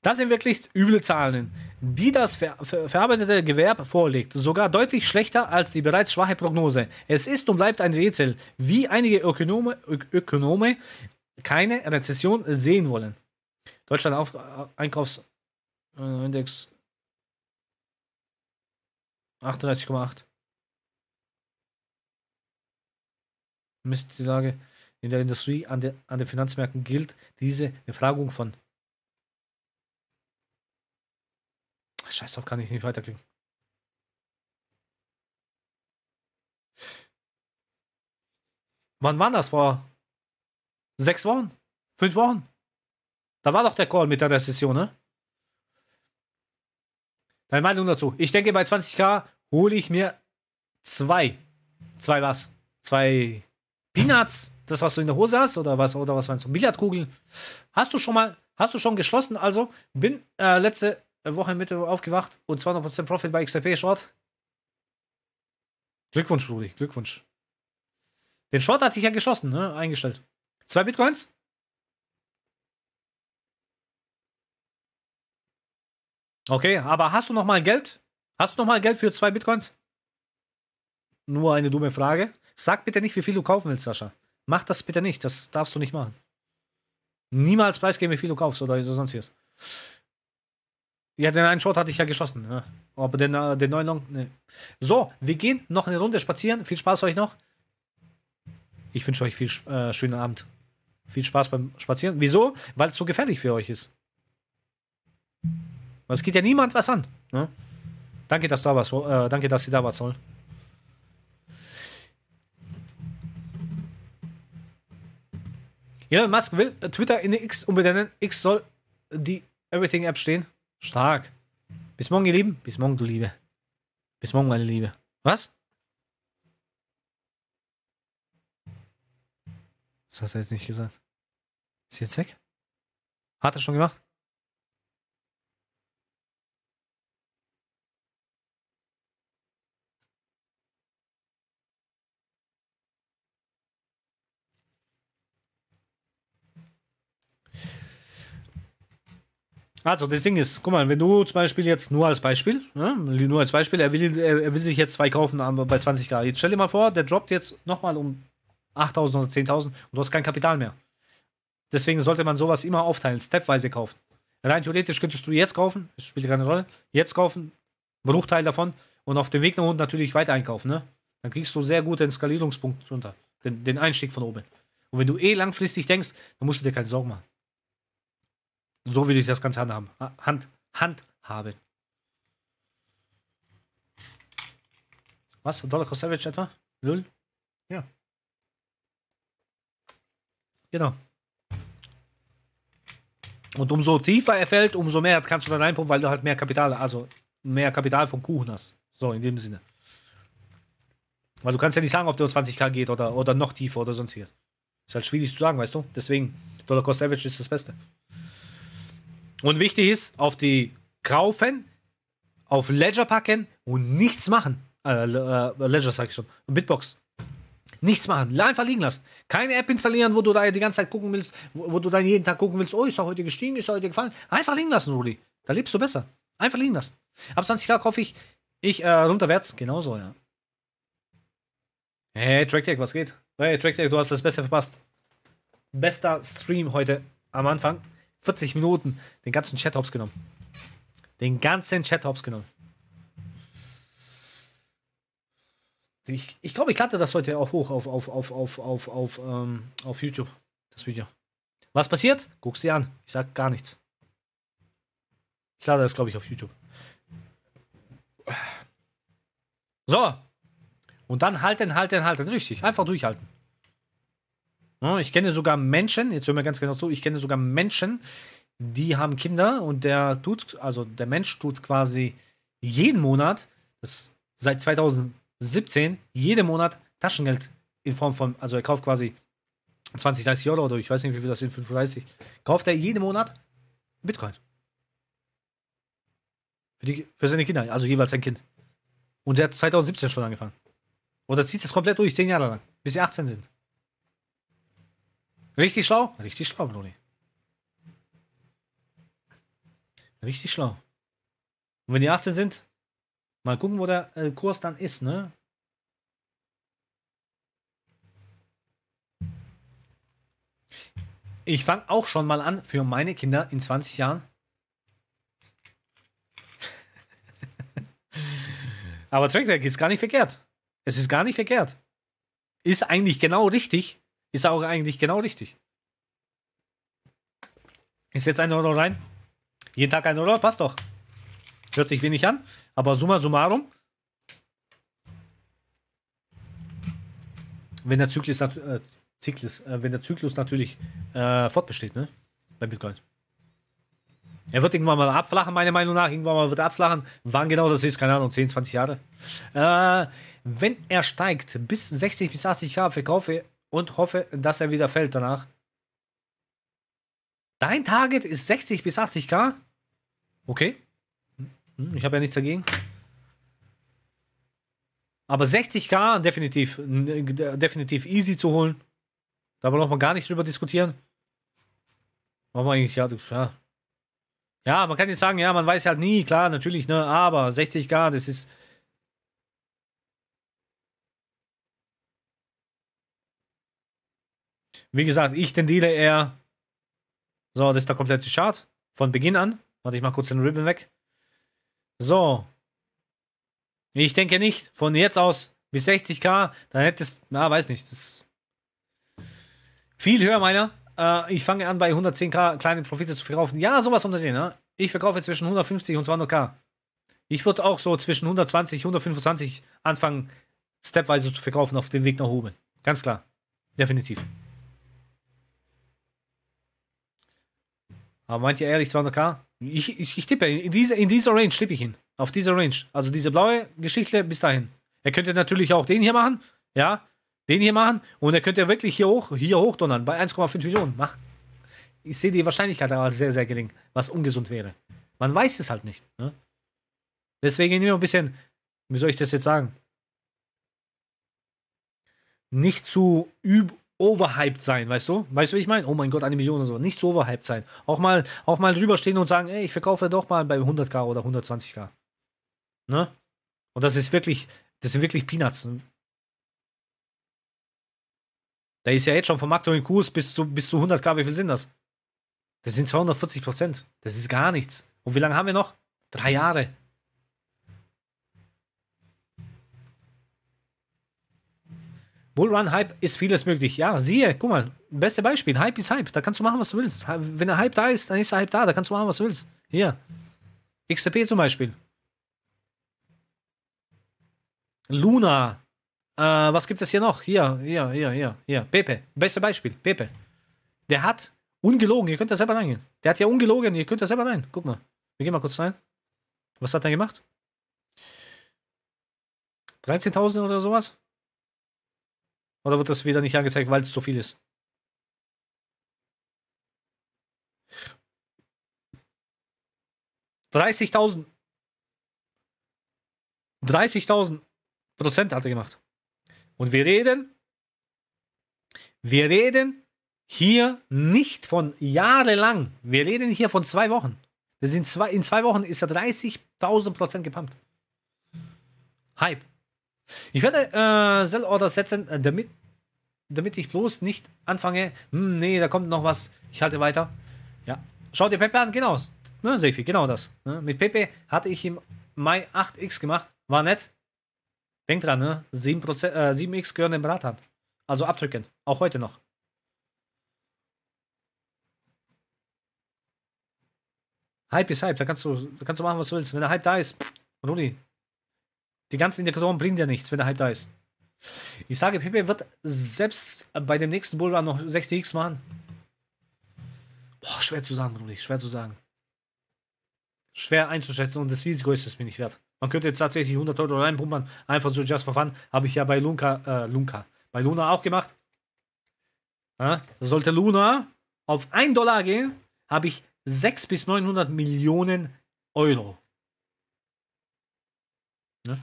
Das sind wirklich üble Zahlen, die das ver ver verarbeitete Gewerbe vorlegt, sogar deutlich schlechter als die bereits schwache Prognose. Es ist und bleibt ein Rätsel, wie einige Ökonome, Ökonome keine Rezession sehen wollen. Deutschland Auf Einkaufsindex äh, 38,8. Mist die Lage in der Industrie an, de, an den Finanzmärkten gilt diese Befragung von Ach, scheiß drauf, kann ich nicht weiterklicken. Wann war das? Vor sechs Wochen? Fünf Wochen? Da war doch der Call mit der Rezession, ne? Deine Meinung dazu? Ich denke, bei 20k hole ich mir zwei. Zwei was? Zwei Peanuts? Das, was du in der Hose hast? Oder was? Oder was meinst du? Billardkugeln? Hast du schon mal, hast du schon geschlossen? Also, bin äh, letzte Mitte aufgewacht und 200% Profit bei XRP Short. Glückwunsch, Brudi, Glückwunsch. Den Short hatte ich ja geschossen, ne? Eingestellt. Zwei Bitcoins? Okay, aber hast du nochmal Geld? Hast du nochmal Geld für zwei Bitcoins? Nur eine dumme Frage. Sag bitte nicht, wie viel du kaufen willst, Sascha. Mach das bitte nicht. Das darfst du nicht machen. Niemals preisgeben, wie viel du kaufst oder sonstiges. Ja, den einen Shot hatte ich ja geschossen. Ja. Aber den, äh, den neuen Long. Nee. So, wir gehen noch eine Runde spazieren. Viel Spaß euch noch. Ich wünsche euch viel äh, schönen Abend. Viel Spaß beim Spazieren. Wieso? Weil es so gefährlich für euch ist. Es geht ja niemand was an. Ne? Danke, dass du da warst. Äh, danke, dass ihr da wart, soll. Elon Musk will Twitter in X umbenennen. X soll die Everything App stehen. Stark. Bis morgen, ihr Lieben. Bis morgen, du Liebe. Bis morgen, meine Liebe. Was? Das hat er jetzt nicht gesagt. Ist sie jetzt weg? Hat er schon gemacht? Also, das Ding ist, guck mal, wenn du zum Beispiel jetzt nur als Beispiel, ne, nur als Beispiel, er will, er, will sich jetzt zwei kaufen bei 20 Grad. Jetzt stell dir mal vor, der droppt jetzt nochmal um 8.000 oder 10.000 und du hast kein Kapital mehr. Deswegen sollte man sowas immer aufteilen, stepweise kaufen. Rein theoretisch könntest du jetzt kaufen, das spielt keine Rolle, jetzt kaufen, Bruchteil davon und auf dem Weg nach unten natürlich weiter einkaufen, ne? Dann kriegst du sehr gut den Skalierungspunkt runter, den, den Einstieg von oben. Und wenn du eh langfristig denkst, dann musst du dir keine Sorgen machen. So will ich das Ganze handhaben. Hand, handhaben. Was? Dollar Cost Savage etwa? Lull? Ja. Genau. Und umso tiefer er fällt, umso mehr kannst du da reinpumpen, weil du halt mehr Kapital, also mehr Kapital vom Kuchen hast. So, in dem Sinne. Weil du kannst ja nicht sagen, ob der 20k geht oder, oder noch tiefer oder sonstiges. Ist halt schwierig zu sagen, weißt du? Deswegen, Dollar Cost Average ist das Beste. Und wichtig ist, auf die kaufen, auf Ledger packen und nichts machen. Äh, äh, Ledger sag ich schon. Bitbox. Nichts machen. Einfach liegen lassen. Keine App installieren, wo du da die ganze Zeit gucken willst, wo, wo du dann jeden Tag gucken willst, oh, ist er heute gestiegen, ist er heute gefallen. Einfach liegen lassen, Rudi. Da lebst du besser. Einfach liegen lassen. Ab 20 Grad hoffe ich, ich äh, runterwärts. Genauso, ja. Hey, TrackTech, was geht? Hey, TrackTech, du hast das Beste verpasst. Bester Stream heute am Anfang. 40 Minuten den ganzen Chat hops genommen. Den ganzen Chat hops genommen. Ich, ich glaube, ich lade das heute auch hoch auf, auf, auf, auf, auf, auf, ähm, auf YouTube, das Video. Was passiert? Guck's dir an. Ich sag gar nichts. Ich lade das, glaube ich, auf YouTube. So. Und dann halten, halten, halten. Richtig. Einfach durchhalten. Ne? Ich kenne sogar Menschen, jetzt hören wir ganz genau zu, ich kenne sogar Menschen, die haben Kinder und der tut, also der Mensch tut quasi jeden Monat, seit 2017, jeden Monat Taschengeld in Form von, also er kauft quasi 20, 30 Euro oder ich weiß nicht, wie viel das sind, 35, kauft er jeden Monat Bitcoin. Für, die, für seine Kinder, also jeweils sein Kind. Und er hat 2017 schon angefangen. Oder zieht das komplett durch, zehn Jahre lang, bis sie 18 sind. Richtig schlau? Richtig schlau, Bloni. Richtig schlau. Und wenn die 18 sind, mal gucken, wo der äh, Kurs dann ist, ne? Ich fange auch schon mal an für meine Kinder in 20 Jahren. Aber Trackdeck ist gar nicht verkehrt. Es ist gar nicht verkehrt. Ist eigentlich genau richtig. Ist auch eigentlich genau richtig. Ist jetzt ein Euro rein? Jeden Tag ein Euro, passt doch. Hört sich wenig an, aber summa summarum. Wenn der Zyklus, äh, Zyklus äh, wenn der Zyklus natürlich äh, fortbesteht, ne? Bei Bitcoin. Er wird irgendwann mal abflachen, meiner Meinung nach. Irgendwann mal wird er abflachen. Wann genau das ist, keine Ahnung, 10, 20 Jahre. Äh, wenn er steigt bis 60 bis 80 Jahre, verkaufe und hoffe, dass er wieder fällt danach. Dein Target ist 60 bis 80k? Okay. Hm, hm, ich habe ja nichts dagegen. Aber 60k definitiv, äh, definitiv easy zu holen. Da wollen wir gar nicht drüber diskutieren. Warum eigentlich, ja, ja. Ja, man kann jetzt sagen, ja, man weiß halt nie, klar, natürlich, ne, aber 60k, das ist, Wie gesagt, ich tendiere eher. So, das ist der komplette Chart. Von Beginn an. Warte, ich mach kurz den Ribbon weg. So. Ich denke nicht. Von jetzt aus bis 60k, dann hättest. Na, weiß nicht. Das viel höher, meiner. Äh, ich fange an, bei 110k kleine Profite zu verkaufen. Ja, sowas unter denen. Ne? Ich verkaufe zwischen 150 und 200k. Ich würde auch so zwischen 120, 125 anfangen, stepweise zu verkaufen auf dem Weg nach oben. Ganz klar. Definitiv. Aber meint ihr ehrlich, 200k? Ich, ich, ich tippe, in dieser, in dieser Range tippe ich ihn. Auf dieser Range. Also diese blaue Geschichte bis dahin. Er könnte natürlich auch den hier machen, ja, den hier machen und er könnte wirklich hier hoch, hier hoch donnern, bei 1,5 Millionen. Mach. Ich sehe die Wahrscheinlichkeit aber sehr, sehr gering, was ungesund wäre. Man weiß es halt nicht. Ne? Deswegen wir ein bisschen, wie soll ich das jetzt sagen? Nicht zu üb overhyped sein, weißt du? Weißt du, wie ich meine? Oh mein Gott, eine Million oder so. Nicht so overhyped sein. Auch mal, auch mal drüber stehen und sagen, ey, ich verkaufe doch mal bei 100k oder 120k. Ne? Und das ist wirklich, das sind wirklich Peanuts. Da ist ja jetzt schon vom aktuellen Kurs bis zu, bis zu 100k, wie viel sind das? Das sind 240 Das ist gar nichts. Und wie lange haben wir noch? Drei Jahre. Bullrun-Hype ist vieles möglich. Ja, siehe, guck mal, beste Beispiel. Hype ist Hype. Da kannst du machen, was du willst. Wenn der Hype da ist, dann ist der Hype da. Da kannst du machen, was du willst. Hier. XTP zum Beispiel. Luna. Äh, was gibt es hier noch? Hier, hier, hier, hier, hier. Pepe. Beste Beispiel. Pepe. Der hat ungelogen. Ihr könnt da selber reingehen. Der hat ja ungelogen. Ihr könnt da selber rein. Guck mal. Wir gehen mal kurz rein. Was hat er gemacht? 13.000 oder sowas? Oder wird das wieder nicht angezeigt, weil es zu viel ist? Dreißigtausend. 30.000 Prozent hat er gemacht. Und wir reden, wir reden hier nicht von jahrelang. Wir reden hier von zwei Wochen. Das sind zwei, in zwei Wochen ist er 30.000 Prozent gepumpt. Hype. Ich werde äh, Sell-Order setzen, äh, damit, damit ich bloß nicht anfange, hm, nee, da kommt noch was, ich halte weiter. Ja, schau dir Pepe an, genau. Ne, viel. genau das. Ne? Mit Pepe hatte ich im Mai 8x gemacht, war nett. Denk dran, ne? 7%, äh, 7x gehören dem Brat an. Also abdrücken, auch heute noch. Hype ist Hype, da kannst du, da kannst du machen, was du willst. Wenn der Hype da ist, Rudi, die ganzen Indikatoren bringen dir nichts, wenn er halt da ist. Ich sage, Pepe wird selbst bei dem nächsten Bullrun noch 60x machen. Boah, schwer zu sagen, Bruder, schwer zu sagen. Schwer einzuschätzen und das Risiko ist es mir nicht wert. Man könnte jetzt tatsächlich 100 Euro reinpumpern, einfach so just for fun. Habe ich ja bei Lunka, äh, Lunka, bei Luna auch gemacht. Ja, sollte Luna auf 1 Dollar gehen, habe ich 600 bis 900 Millionen Euro. Ne?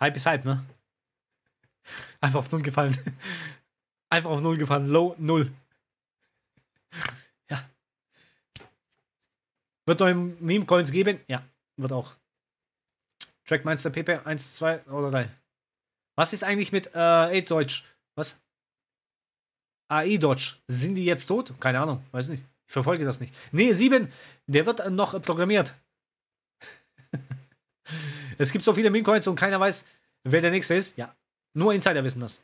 Hype ist Hype, ne? Einfach auf Null gefallen. Einfach auf Null gefallen. Low Null. Ja. Wird neue Meme-Coins geben? Ja, wird auch. Trackmeister PP 1, 2 oder 3. Was ist eigentlich mit äh, A-Deutsch? Was? AI-Deutsch. Sind die jetzt tot? Keine Ahnung, weiß nicht. Ich verfolge das nicht. Nee, 7, der wird noch programmiert. Es gibt so viele Meme-Coins und keiner weiß, wer der nächste ist. Ja, nur Insider wissen das.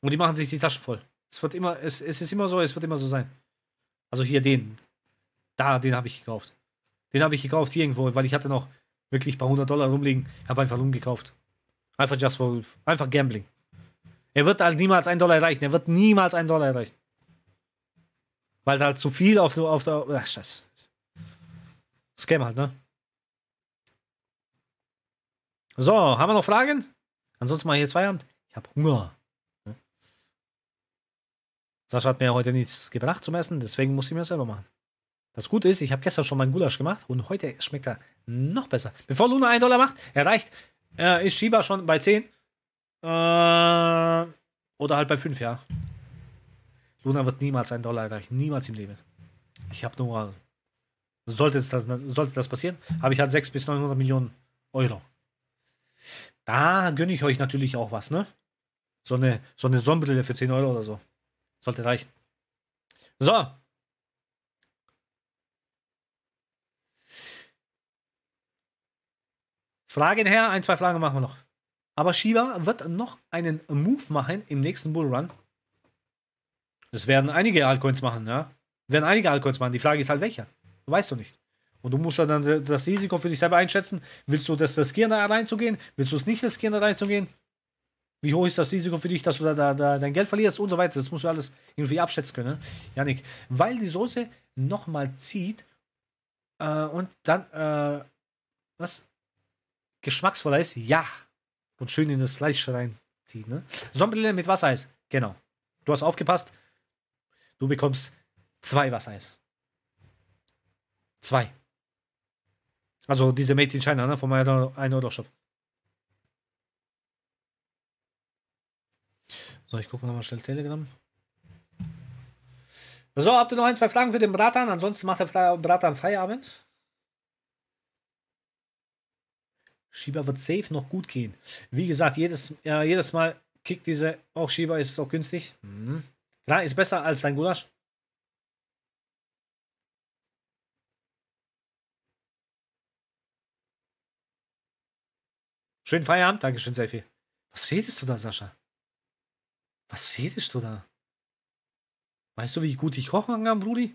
Und die machen sich die Taschen voll. Es wird immer, es, es ist immer so, es wird immer so sein. Also hier den. Da, den habe ich gekauft. Den habe ich gekauft hier irgendwo, weil ich hatte noch wirklich ein paar hundert Dollar rumliegen. Ich Habe einfach rumgekauft. Einfach just for, einfach Gambling. Er wird halt niemals einen Dollar erreichen. Er wird niemals einen Dollar erreichen. Weil da halt zu viel auf, auf der. Ach, scheiße. Scam halt, ne? So, haben wir noch Fragen? Ansonsten mal jetzt Feierabend. Ich habe Hunger. Hm? Sascha hat mir heute nichts gebracht zum Essen, deswegen muss ich mir das selber machen. Das Gute ist, ich habe gestern schon meinen Gulasch gemacht und heute schmeckt er noch besser. Bevor Luna 1 Dollar macht, erreicht, äh, ist Shiba schon bei 10. Äh, oder halt bei 5, ja. Luna wird niemals einen Dollar erreichen. Niemals im Leben. Ich habe nur. Sollte das, sollte das passieren, habe ich halt 600 bis 900 Millionen Euro. Da gönne ich euch natürlich auch was, ne? So eine, so eine Sonnenbrille für 10 Euro oder so. Sollte reichen. So. Fragen her, ein, zwei Fragen machen wir noch. Aber Shiva wird noch einen Move machen im nächsten Bullrun. Es werden einige Altcoins machen, ja. Werden einige Altcoins machen. Die Frage ist halt welcher. Weißt du nicht. Und du musst dann das Risiko für dich selber einschätzen. Willst du das riskieren, da reinzugehen? Willst du es nicht riskieren, da reinzugehen? Wie hoch ist das Risiko für dich, dass du da, da, da dein Geld verlierst und so weiter? Das musst du alles irgendwie abschätzen können. Ne? Janik, weil die Soße nochmal zieht äh, und dann, äh, was? Geschmacksvoller ist? Ja. Und schön in das Fleisch reinzieht. Ne? Sombrille mit Wassereis. Genau. Du hast aufgepasst. Du bekommst zwei Wassereis. Zwei. Also diese Made in China, ne? Von meiner 1 Euro Shop. So, ich gucke nochmal schnell Telegram. So, habt ihr noch ein, zwei Fragen für den Bratan? Ansonsten macht der Bratan Feierabend. Schieber wird safe noch gut gehen. Wie gesagt, jedes, äh, jedes Mal kickt diese. Auch oh, Schieber, ist auch günstig. Mhm. Klar, ist besser als dein Gulasch. Schönen Feierabend. Dankeschön, Selfie. Was redest du da, Sascha? Was redest du da? Weißt du, wie gut ich kochen kann, Brudi?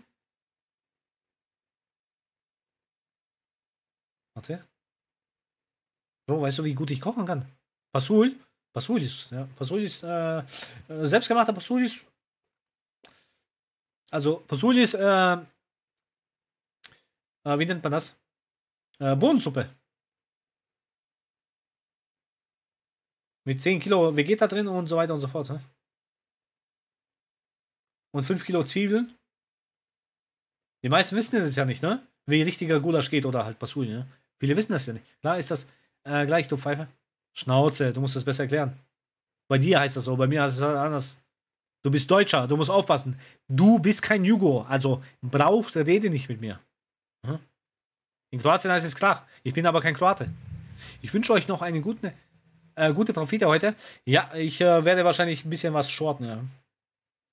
Warte. Bro, weißt du, wie gut ich kochen kann? Pasul? Pasul ist, ja. Pasul ist, äh, äh selbstgemachter Pasul ist. Also, Pasul ist, äh, äh, wie nennt man das? Äh, Bohnensuppe. Mit 10 Kilo Vegeta drin und so weiter und so fort. Ne? Und 5 Kilo Zwiebeln. Die meisten wissen das ja nicht, ne? Wie richtiger Gulasch geht oder halt Basuli, ne? Viele wissen das ja nicht. Klar ist das äh, gleich, du Pfeife. Schnauze, du musst das besser erklären. Bei dir heißt das so, bei mir heißt es anders. Du bist Deutscher, du musst aufpassen. Du bist kein Jugo, also brauchst, rede nicht mit mir. Mhm. In Kroatien heißt es klar. Ich bin aber kein Kroate. Ich wünsche euch noch einen guten äh, gute Profite heute. Ja, ich äh, werde wahrscheinlich ein bisschen was shorten. Ja.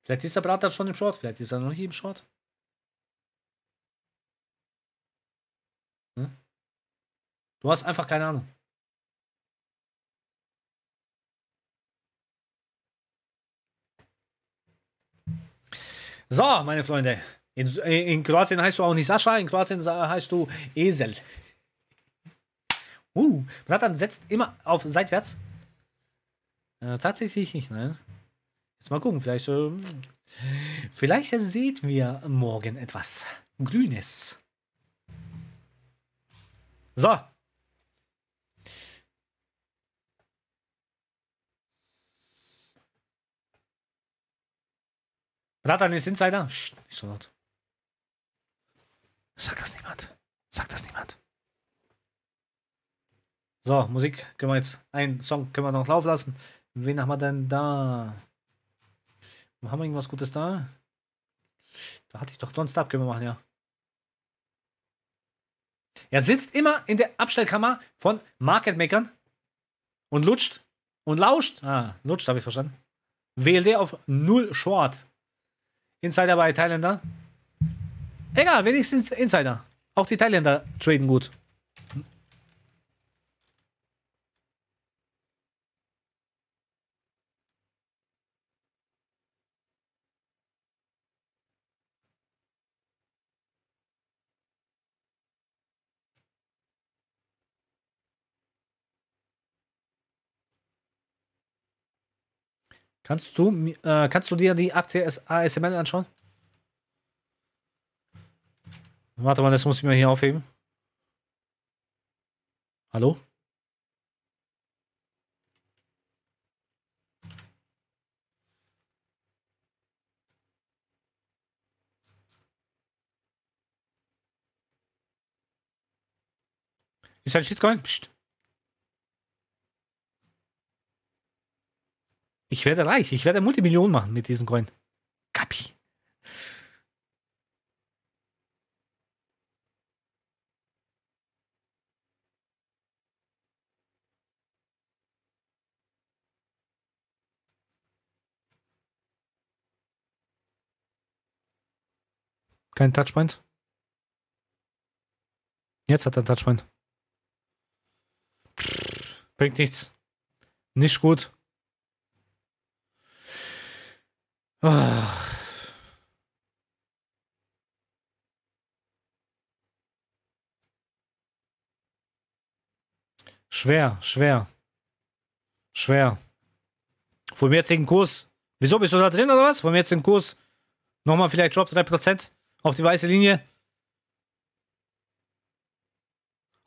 Vielleicht ist der Brat schon im Short, vielleicht ist er noch nicht im Short. Hm? Du hast einfach keine Ahnung. So, meine Freunde. In, in Kroatien heißt du auch nicht Sascha, in Kroatien heißt du Esel. Uh, Bratan setzt immer auf seitwärts. Äh, tatsächlich nicht, nein. Jetzt mal gucken, vielleicht, äh, vielleicht sehen wir morgen etwas Grünes. So. Bratan ist Insider. Psst, nicht so laut. Sagt das niemand. Sagt das niemand. So, Musik können wir jetzt, einen Song können wir noch laufen lassen. Wen haben wir denn da? Haben wir irgendwas Gutes da? Da hatte ich doch Don't Stop können wir machen, ja. Er sitzt immer in der Abstellkammer von Market Makern und lutscht und lauscht. Ah, lutscht, habe ich verstanden. WLD auf null Short. Insider bei Thailänder. Egal, wenigstens Insider. Auch die Thailänder traden gut. Kannst du, äh, kannst du dir die Aktie ASML anschauen? Warte mal, das muss ich mir hier aufheben. Hallo? Ist ein Shitcoin? Psst. Ich werde reich. Ich werde Multimillionen machen mit diesen Coin. Kapi. Kein Touchpoint. Jetzt hat er ein Touchpoint. Bringt nichts. Nicht gut. Ach. Schwer, schwer. Schwer. jetzt den Kurs. Wieso bist du da drin oder was? Von mir jetzt den Kurs. Nochmal vielleicht Drop 3% auf die weiße Linie.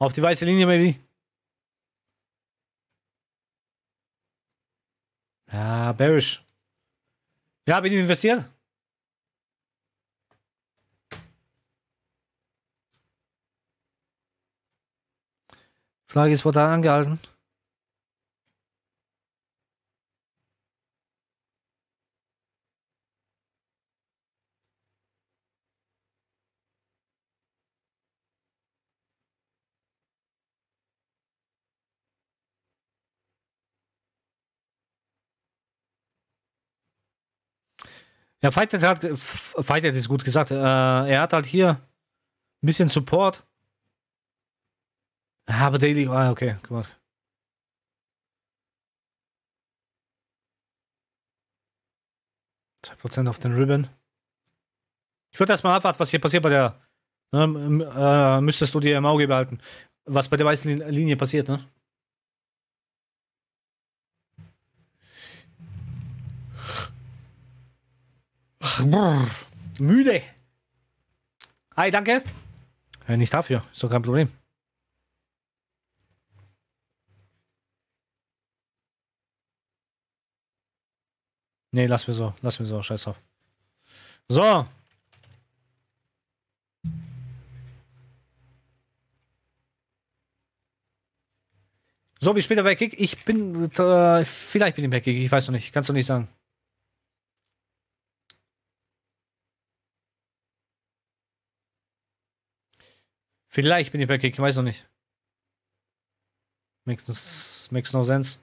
Auf die weiße Linie, maybe. Ja, bearish. Ja, bin ich investiert. Flagge ist brutal angehalten. Ja, Fighthead hat, Fighthead ist gut gesagt. Äh, er hat halt hier ein bisschen Support. Ah, aber Daily, ah, okay, gemacht. Prozent auf den Ribbon. Ich würde erstmal abwarten, was hier passiert bei der. Ne, äh, müsstest du dir im Auge behalten, was bei der weißen Linie passiert, ne? Brr, müde. Hi, danke. Ja, äh, nicht dafür, ist doch kein Problem. Nee, lass mir so, lass mir so, scheiß auf. So. So, wie später bei Kick? Ich bin, äh, vielleicht bin ich bei Kick, ich weiß noch nicht, kannst du nicht sagen. Vielleicht bin ich bei Kick, weiß noch nicht. Makes, makes no sense.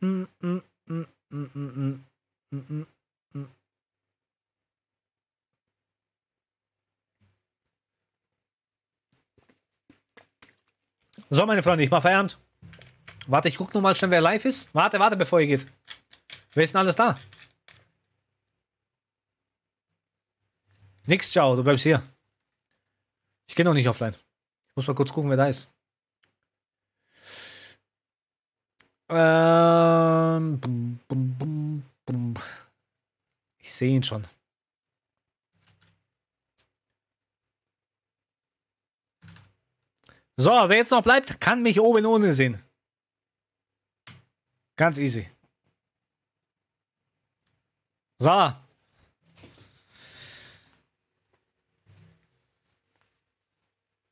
Mm, mm, mm, so, meine Freunde, ich mach Feierabend. Warte, ich guck noch mal schnell, wer live ist. Warte, warte, bevor ihr geht. Wer ist denn alles da? Nix, ciao, du bleibst hier. Ich gehe noch nicht offline. Ich muss mal kurz gucken, wer da ist. Ähm, bum, bum, bum, bum. ich sehe ihn schon. So, wer jetzt noch bleibt, kann mich oben ohne sehen. Ganz easy. So.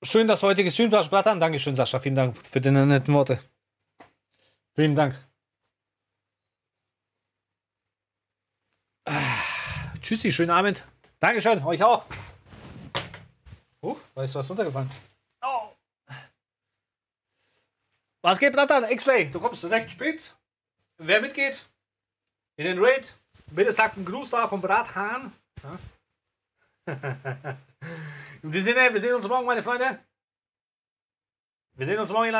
Schön, dass du heute gestreamt hast, Bratan. Dankeschön, Sascha. Vielen Dank für deine netten Worte. Vielen Dank. Ah, tschüssi, schönen Abend. Dankeschön, euch auch. Huch, da ist was runtergefallen. Oh. Was geht, Bratan? X-Lay, du kommst recht spät. Wer mitgeht in den Raid, bitte sagt einen Gruß da vom Brathahn. Ja? Wir sehen, wir sehen uns morgen, meine Freunde. Wir sehen uns morgen.